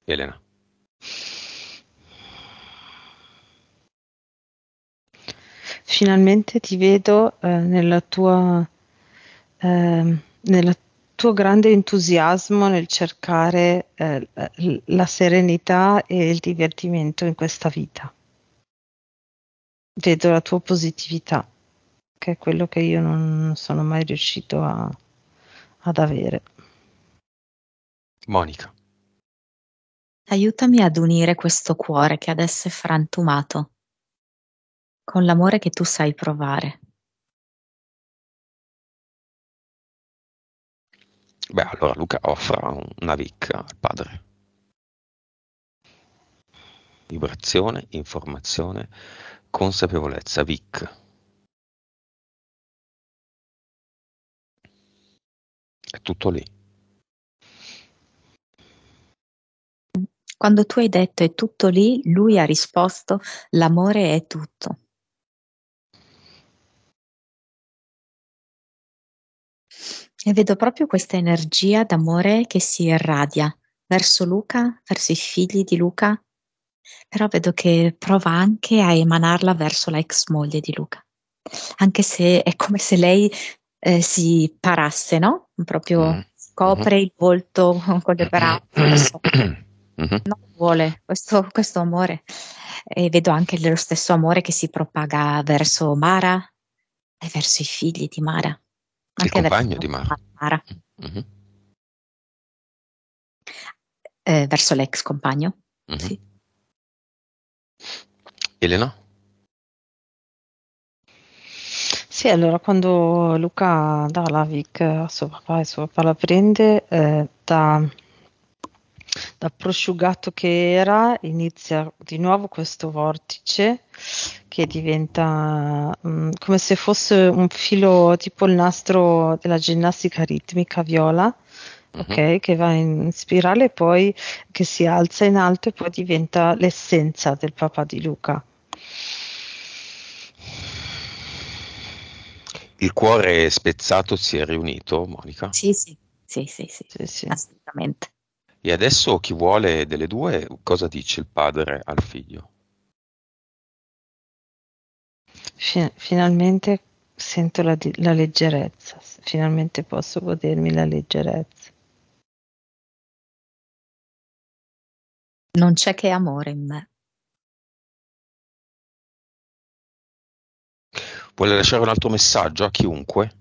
Elena. Finalmente ti vedo eh, nella tua Ehm, nel tuo grande entusiasmo nel cercare eh, la serenità e il divertimento in questa vita. Vedo la tua positività, che è quello che io non sono mai riuscito a, ad avere. Monica. Aiutami ad unire questo cuore che adesso è frantumato con l'amore che tu sai provare. Beh, allora Luca offra una VIC al padre. Vibrazione, informazione, consapevolezza, vic. È tutto lì. Quando tu hai detto è tutto lì, lui ha risposto l'amore è tutto. E vedo proprio questa energia d'amore che si irradia verso Luca, verso i figli di Luca, però vedo che prova anche a emanarla verso la ex moglie di Luca, anche se è come se lei eh, si parasse, no? Proprio mm. copre mm il volto con le mm-hmm. braccia, mm-hmm. non vuole questo, questo amore. E vedo anche lo stesso amore che si propaga verso Mara e verso i figli di Mara. Il compagno di Mara. Mara. Mm-hmm. Eh, verso l'ex compagno. Mm-hmm. Sì. Elena? Sì, allora quando Luca dà la Vic a suo papà e suo papà la prende, eh, da, da, prosciugato che era inizia di nuovo questo vortice che diventa mh, mm, come se fosse un filo tipo il nastro della ginnastica ritmica viola, mhm. okay, uh-huh. che va in spirale e poi che si alza in alto e poi diventa l'essenza del papà di Luca. Il cuore spezzato si è riunito, Monica? Sì, sì, sì, sì, sì, sì, sì. assolutamente. E adesso chi vuole delle due cosa dice il padre al figlio? Fi- finalmente sento la, la leggerezza, finalmente posso godermi la leggerezza. Non c'è che amore in me. Vuole lasciare un altro messaggio a chiunque?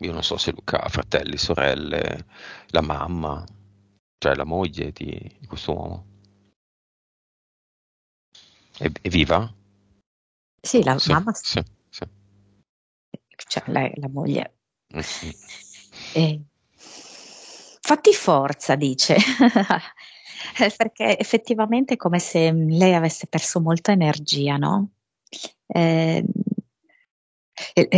Io non so se Luca ha fratelli, sorelle, la mamma, cioè la moglie di, di questo uomo. È, è viva? Sì, la sì, mamma sì. sì, Cioè, la, la moglie. Eh e... Fatti forza, dice. Perché effettivamente è come se lei avesse perso molta energia, no? Eh,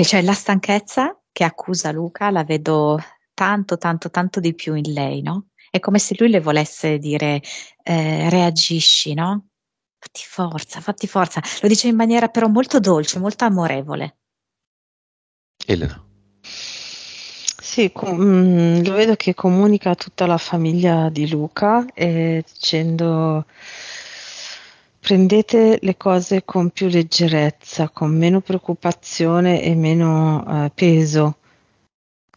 cioè la stanchezza che accusa Luca la vedo tanto, tanto, tanto di più in lei, no? È come se lui le volesse dire eh, reagisci, no? Fatti forza, fatti forza. Lo dice in maniera però molto dolce, molto amorevole. Elena. Sì, com- mm, lo vedo che comunica a tutta la famiglia di Luca eh, dicendo prendete le cose con più leggerezza, con meno preoccupazione e meno eh, peso,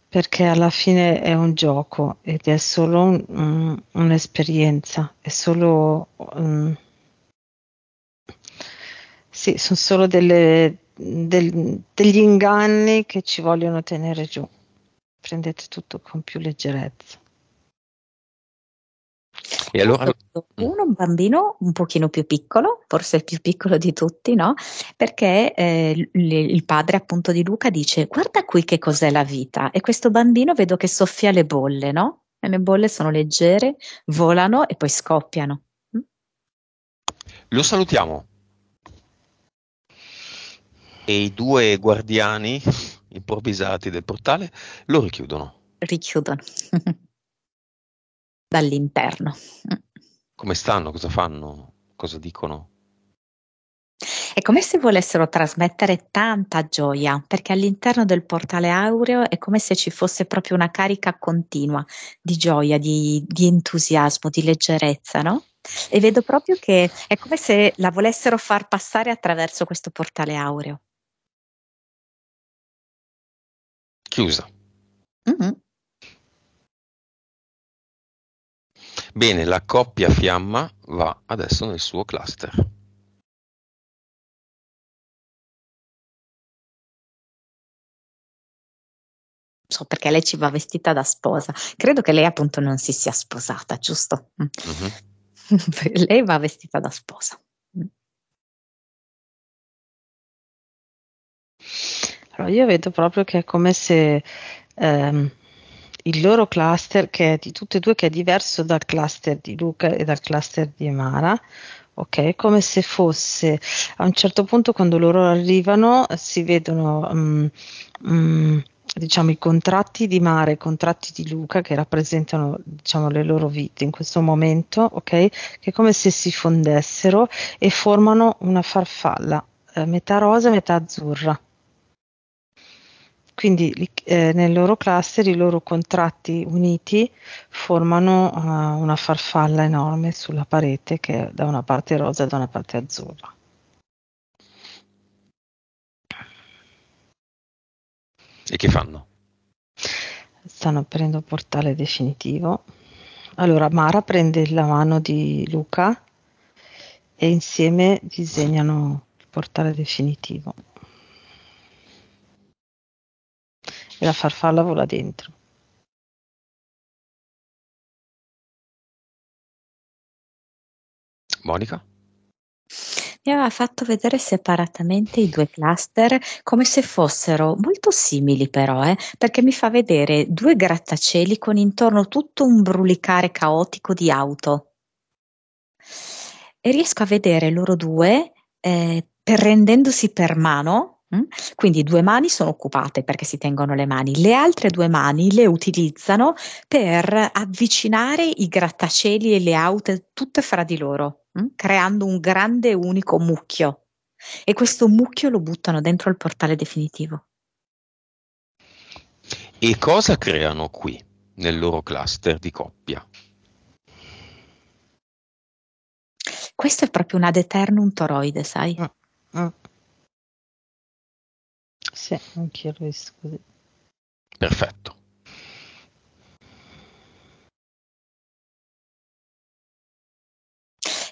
perché alla fine è un gioco ed è solo un, un, un'esperienza, è solo um, sì, sono solo delle, del, degli inganni che ci vogliono tenere giù. Prendete tutto con più leggerezza. E allora... Ecco, mm. Uno, un bambino un pochino più piccolo, forse il più piccolo di tutti, no? Perché eh, il padre appunto di Luca dice guarda qui che cos'è la vita e questo bambino vedo che soffia le bolle, no? E le bolle sono leggere, volano e poi scoppiano. Mm? Lo salutiamo e i due guardiani improvvisati del portale lo richiudono. Richiudono dall'interno. Come stanno? Cosa fanno? Cosa dicono? È come se volessero trasmettere tanta gioia, perché all'interno del portale aureo è come se ci fosse proprio una carica continua di gioia, di, di entusiasmo, di leggerezza, no? E vedo proprio che è come se la volessero far passare attraverso questo portale aureo. chiusa. Mm-hmm. Bene, la coppia fiamma va adesso nel suo cluster. So perché lei ci va vestita da sposa. Credo che lei appunto non si sia sposata, giusto? Mm-hmm. lei va vestita da sposa. Però io vedo proprio che è come se ehm, il loro cluster, che è di tutte e due, che è diverso dal cluster di Luca e dal cluster di Mara, ok? Come se fosse a un certo punto quando loro arrivano si vedono um, um, diciamo i contratti di Mare, i contratti di Luca che rappresentano diciamo le loro vite in questo momento, ok? Che è come se si fondessero e formano una farfalla, eh, metà rosa e metà azzurra. Quindi eh, nel loro cluster i loro contratti uniti formano uh, una farfalla enorme sulla parete che è da una parte rosa e da una parte azzurra. E che fanno? Stanno aprendo il portale definitivo. Allora Mara prende la mano di Luca e insieme disegnano il portale definitivo. e la farfalla vola dentro. Monica? mi aveva fatto vedere separatamente i due cluster come se fossero molto simili però, eh, perché mi fa vedere due grattacieli con intorno tutto un brulicare caotico di auto. E riesco a vedere loro due eh, prendendosi per mano Mm? Quindi due mani sono occupate perché si tengono le mani, le altre due mani le utilizzano per avvicinare i grattacieli e le aute tutte fra di loro, mm? creando un grande unico mucchio. E questo mucchio lo buttano dentro il portale definitivo. E cosa creano qui nel loro cluster di coppia? Questo è proprio un ad eternum toroide, sai? Ah, ah. Sì, anch'io l'ho visto così. Perfetto.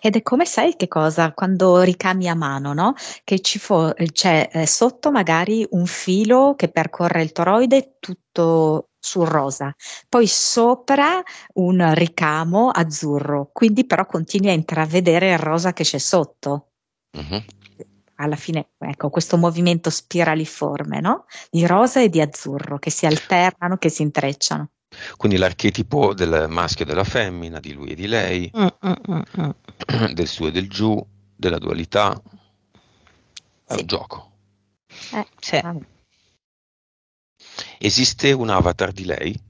Ed è come sai che cosa? Quando ricami a mano, no? Che ci fo- eh, c'è eh, sotto magari un filo che percorre il toroide tutto sul rosa, poi sopra un ricamo azzurro, quindi però continui a intravedere il rosa che c'è sotto. Mm-hmm alla fine, ecco, questo movimento spiraliforme, no? Di rosa e di azzurro che si alternano, che si intrecciano. Quindi l'archetipo del maschio e della femmina, di lui e di lei, mm, mm, mm, mm. del su e del giù, della dualità, è un gioco. Eh, sì. Esiste un avatar di lei?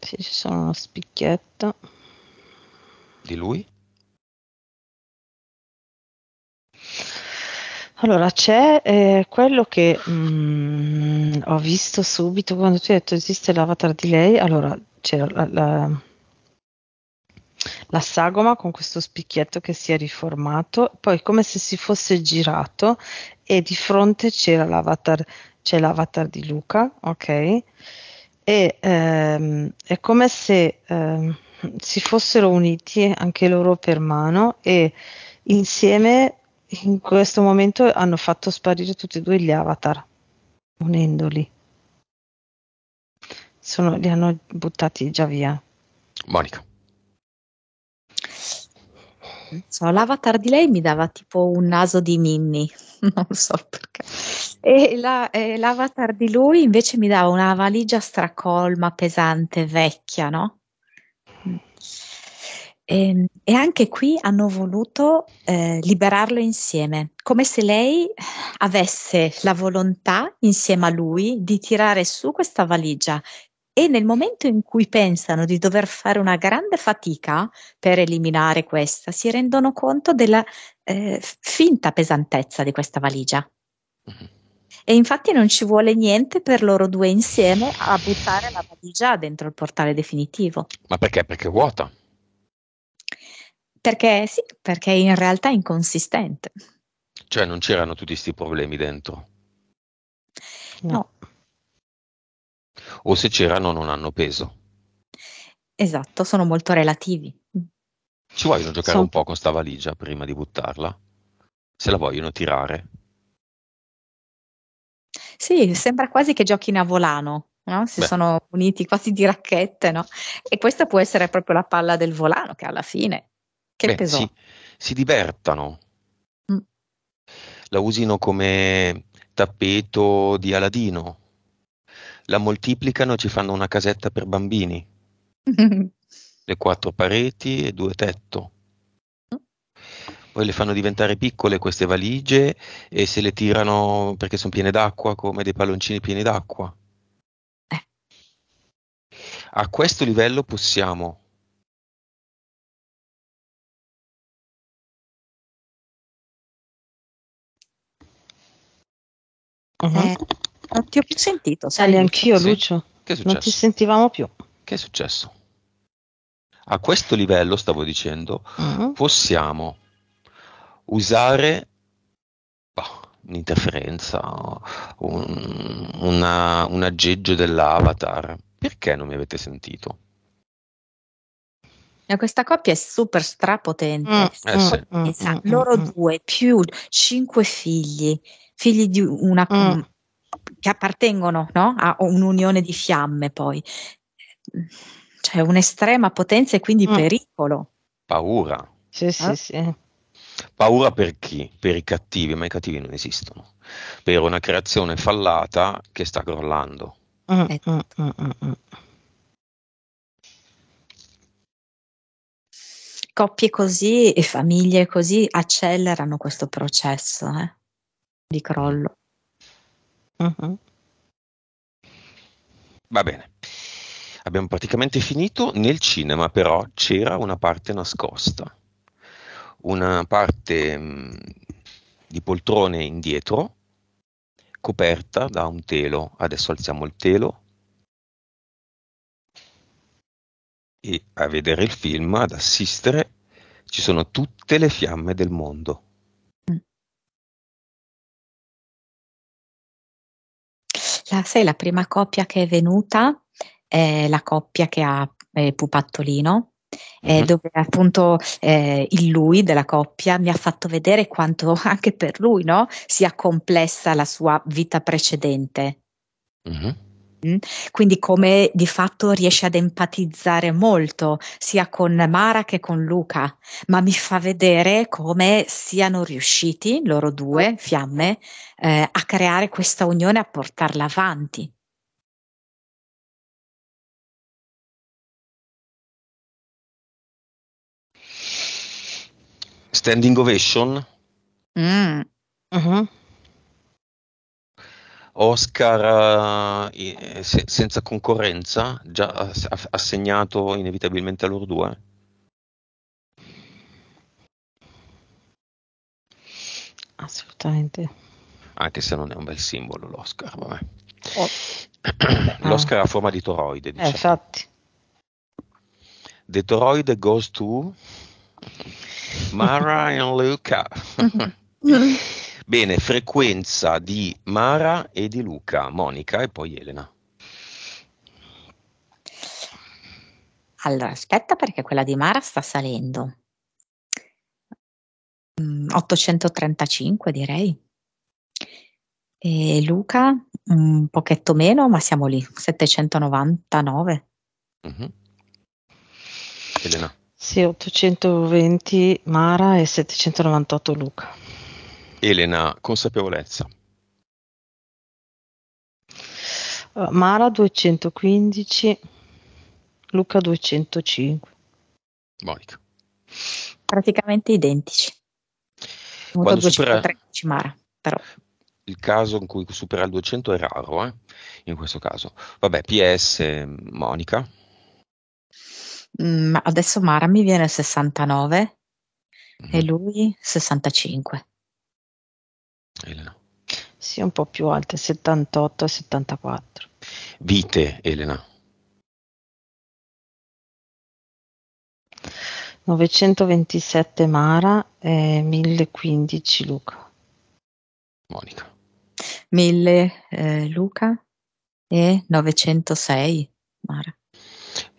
Sì, ci sono uno spicchietto. Di lui? Allora, c'è eh, quello che mh, mm, ho visto subito quando tu hai detto esiste l'avatar di lei. Allora, c'era la, la, la, sagoma con questo spicchietto che si è riformato, poi come se si fosse girato e di fronte c'era l'avatar, c'è l'avatar di Luca, ok? E ehm, è come se ehm, si fossero uniti anche loro per mano e insieme in questo momento hanno fatto sparire tutti e due gli avatar, unendoli. Sono, li hanno buttati già via. Monica. So, l'avatar di lei mi dava tipo un naso di Minnie, non so perché. E, la, e l'avatar di lui invece mi dava una valigia stracolma, pesante, vecchia, no? E, ehm, e, anche qui hanno voluto eh, liberarlo insieme, come se lei avesse la volontà insieme a lui di tirare su questa valigia e nel momento in cui pensano di dover fare una grande fatica per eliminare questa, si rendono conto della eh, finta pesantezza di questa valigia. Mm-hmm. E infatti non ci vuole niente per loro due insieme a buttare la valigia dentro il portale definitivo. Ma perché? Perché è vuota. Perché sì, perché in realtà è inconsistente. Cioè non c'erano tutti questi problemi dentro? No. O se c'erano non hanno peso. Esatto, sono molto relativi. Ci vogliono giocare so. un po' con sta valigia prima di buttarla? Se la vogliono tirare? Sì, sembra quasi che giochino a volano, no? si Beh. sono uniti quasi di racchette, no? e questa può essere proprio la palla del volano che alla fine che Beh, pesò. Si, si divertano. Mm. La usino come tappeto di Aladino. La moltiplicano e ci fanno una casetta per bambini. le quattro pareti e due tetto. Poi le fanno diventare piccole queste valigie e se le tirano perché sono piene d'acqua come dei palloncini pieni d'acqua. Eh. A questo livello possiamo Uh-huh. Eh, non ti ho più sentito, eh, Sali anch'io, sì. Lucio. Che è successo? Non ci sentivamo più. Che è successo? A questo livello, stavo dicendo, uh-huh. possiamo usare oh, un'interferenza, un, una, un aggeggio dell'avatar. Perché non mi avete sentito? Questa coppia è super strapotente. Mm, eh sì. Mm, mm, mm, loro mm, mm, due più cinque figli figli di una... Mm. che appartengono no? a un'unione di fiamme poi. Cioè un'estrema potenza e quindi mm. pericolo. Paura. Sì, eh? sì, sì. Paura per chi? Per i cattivi, ma i cattivi non esistono. Per una creazione fallata che sta crollando. Mm, eh. mm, mm, Coppie così e famiglie così accelerano questo processo. Eh? di crollo. Uh-huh. Va bene. Abbiamo praticamente finito. Nel cinema però c'era una parte nascosta, una parte mh, mm, di poltrone indietro coperta da un telo. Adesso alziamo il telo e a vedere il film, ad assistere, ci sono tutte le fiamme del mondo. La, sai, la prima coppia che è venuta è la coppia che ha eh, Pupattolino, eh, mm-hmm. dove appunto eh, il lui della coppia mi ha fatto vedere quanto anche per lui no, sia complessa la sua vita precedente. Mm-hmm. Mm? Quindi come di fatto riesce ad empatizzare molto sia con Mara che con Luca, ma mi fa vedere come siano riusciti loro due, fiamme, eh, a creare questa unione, a portarla avanti. Standing ovation? Mm. Uh-huh. Oscar eh, eh, se- senza concorrenza, già assegnato inevitabilmente a loro due? Assolutamente. Anche se non è un bel simbolo l'Oscar, vabbè. Oh. L'Oscar ah. ha forma di toroide, eh, diciamo. infatti. The toroide goes to Mara and Luca. Bene, frequenza di Mara e di Luca, Monica e poi Elena. Allora, aspetta perché quella di Mara sta salendo. 835 mm, direi. E Luca un pochetto meno, ma siamo lì, 799. Uh-huh. Mhm. Elena. Sì, 820 Mara e 798 Luca. Elena, consapevolezza. Eh, Mara 215, Luca 205. Monica. Praticamente identici. Muto Quando 213 supera... Mara, però. Il caso in cui supera il 200 è raro, eh? in questo caso. Vabbè, PS Monica. Mm, adesso Mara mi viene 69 mm. e mm-hmm. lui 65. Elena? Sì, un po' più alte, 78 e 74. Vite, Elena? 927 Mara e 1015 Luca. Monica. 1000 eh, Luca e 906 Mara.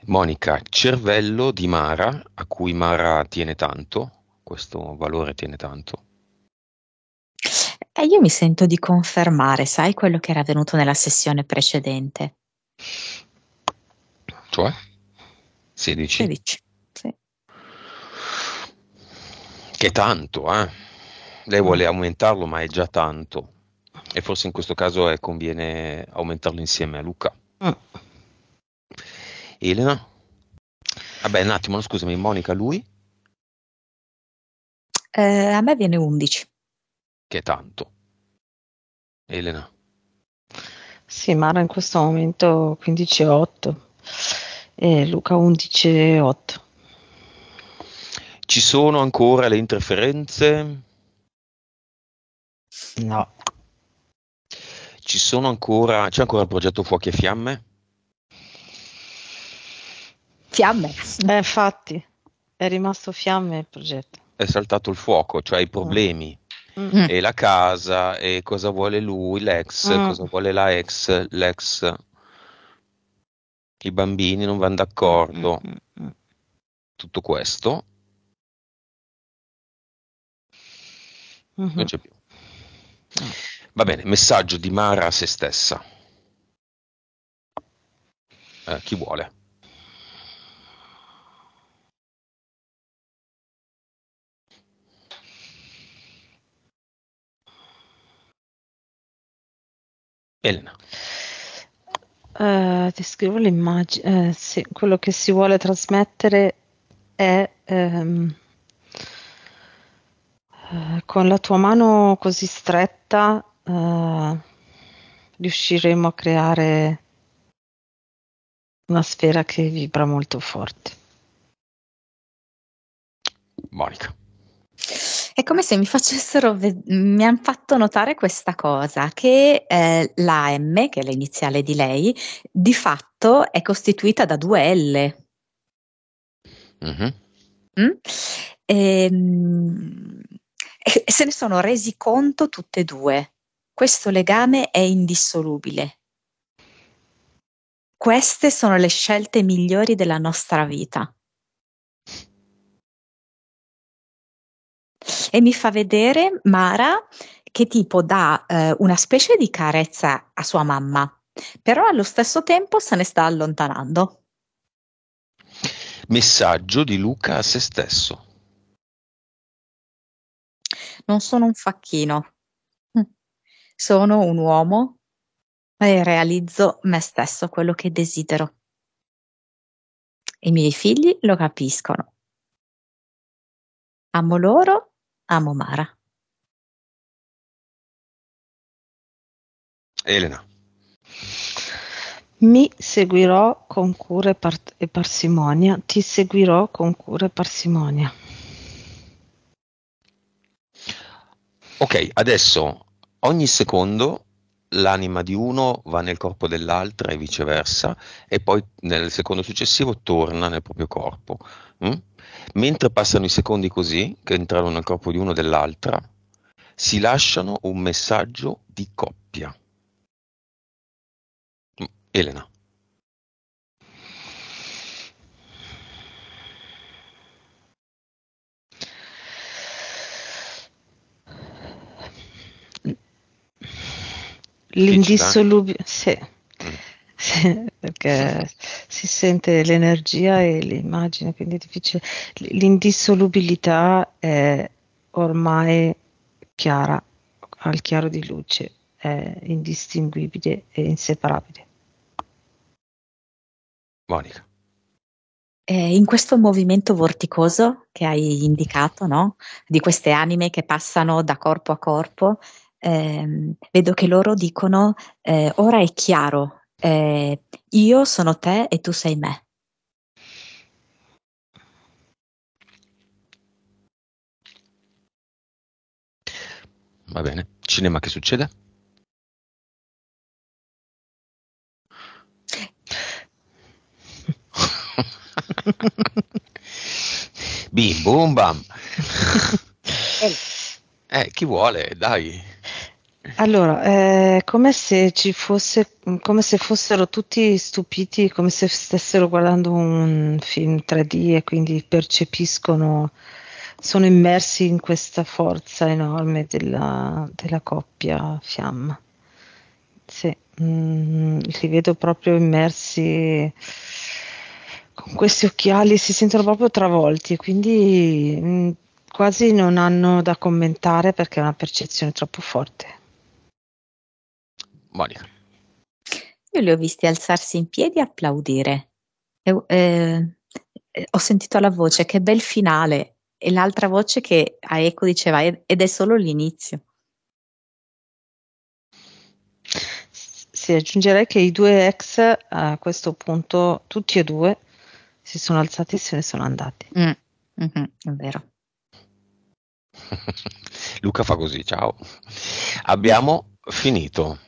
Monica, cervello di Mara, a cui Mara tiene tanto, questo valore tiene tanto, e eh, io mi sento di confermare, sai, quello che era venuto nella sessione precedente. Cioè? 16. 16, sì. Che tanto, eh? Lei vuole mm. aumentarlo, ma è già tanto. E forse in questo caso è, eh, conviene aumentarlo insieme a Luca. Mm. Elena? Vabbè, un attimo, scusami, Monica, lui? Eh, a me viene 11 che tanto. Elena. Sì, Mara in questo momento 15,8 e Luca 11,8. Ci sono ancora le interferenze? No. Ci sono ancora, c'è ancora il progetto Fuochi e Fiamme? Fiamme. Beh, infatti, è rimasto fiamme il progetto. È saltato il fuoco, cioè i problemi Mm. mm. e la casa e cosa vuole lui, l'ex, mm. cosa vuole la ex, l'ex. I bambini non vanno d'accordo. Mm, mm, mm. Tutto questo. Mm-hmm. Non c'è più. Va bene, messaggio di Mara a se stessa. Eh, chi vuole? Elena. Uh, ti scrivo l'immagine, uh, sì, quello che si vuole trasmettere è um, uh, con la tua mano così stretta eh, riusciremo a creare una sfera che vibra molto forte. Monica. È come se mi facessero, ve- mi hanno fatto notare questa cosa, che eh, la M, che è l'iniziale di lei, di fatto è costituita da due L. Uh-huh. Mm? E, ehm, e se ne sono resi conto tutte e due. Questo legame è indissolubile. Queste sono le scelte migliori della nostra vita. e mi fa vedere Mara che tipo dà eh, una specie di carezza a sua mamma, però allo stesso tempo se ne sta allontanando. Messaggio di Luca a se stesso. Non sono un facchino, mm. sono un uomo e realizzo me stesso quello che desidero. I miei figli lo capiscono. Amo loro Amo Mara. Elena. Mi seguirò con cura e, par- e parsimonia, ti seguirò con cura e parsimonia. Ok, adesso ogni secondo l'anima di uno va nel corpo dell'altra e viceversa, e poi nel secondo successivo torna nel proprio corpo. Mm? Mentre passano i secondi così, che entrano nel corpo di uno e dell'altra, si lasciano un messaggio di coppia. Mm, Elena. L'indissolubile, sì. Mm. sì. perché si sente l'energia e l'immagine, quindi è difficile. L'indissolubilità è ormai chiara, al chiaro di luce, è indistinguibile e inseparabile. Monica. Eh, in questo movimento vorticoso che hai indicato, no? di queste anime che passano da corpo a corpo, eh, vedo che loro dicono eh, ora è chiaro, eh, io sono te e tu sei me. Va bene, cinema che succede? Bim, boom, bam. eh, chi vuole, dai. Allora, è eh, come se ci fosse, come se fossero tutti stupiti, come se stessero guardando un film 3D e quindi percepiscono, sono immersi in questa forza enorme della, della coppia fiamma. Sì, mm, li vedo proprio immersi con questi occhiali, si sentono proprio travolti, quindi mm, quasi non hanno da commentare perché è una percezione troppo forte. Monica. Io li ho visti alzarsi in piedi e applaudire. E, eh, ho sentito la voce che bel finale e l'altra voce che a eco diceva ed è solo l'inizio. Sì, aggiungerei che i due ex a questo punto, tutti e due, si sono alzati e se ne sono andati. Mm. Mm-hmm, è vero. Luca fa così, ciao. Abbiamo finito.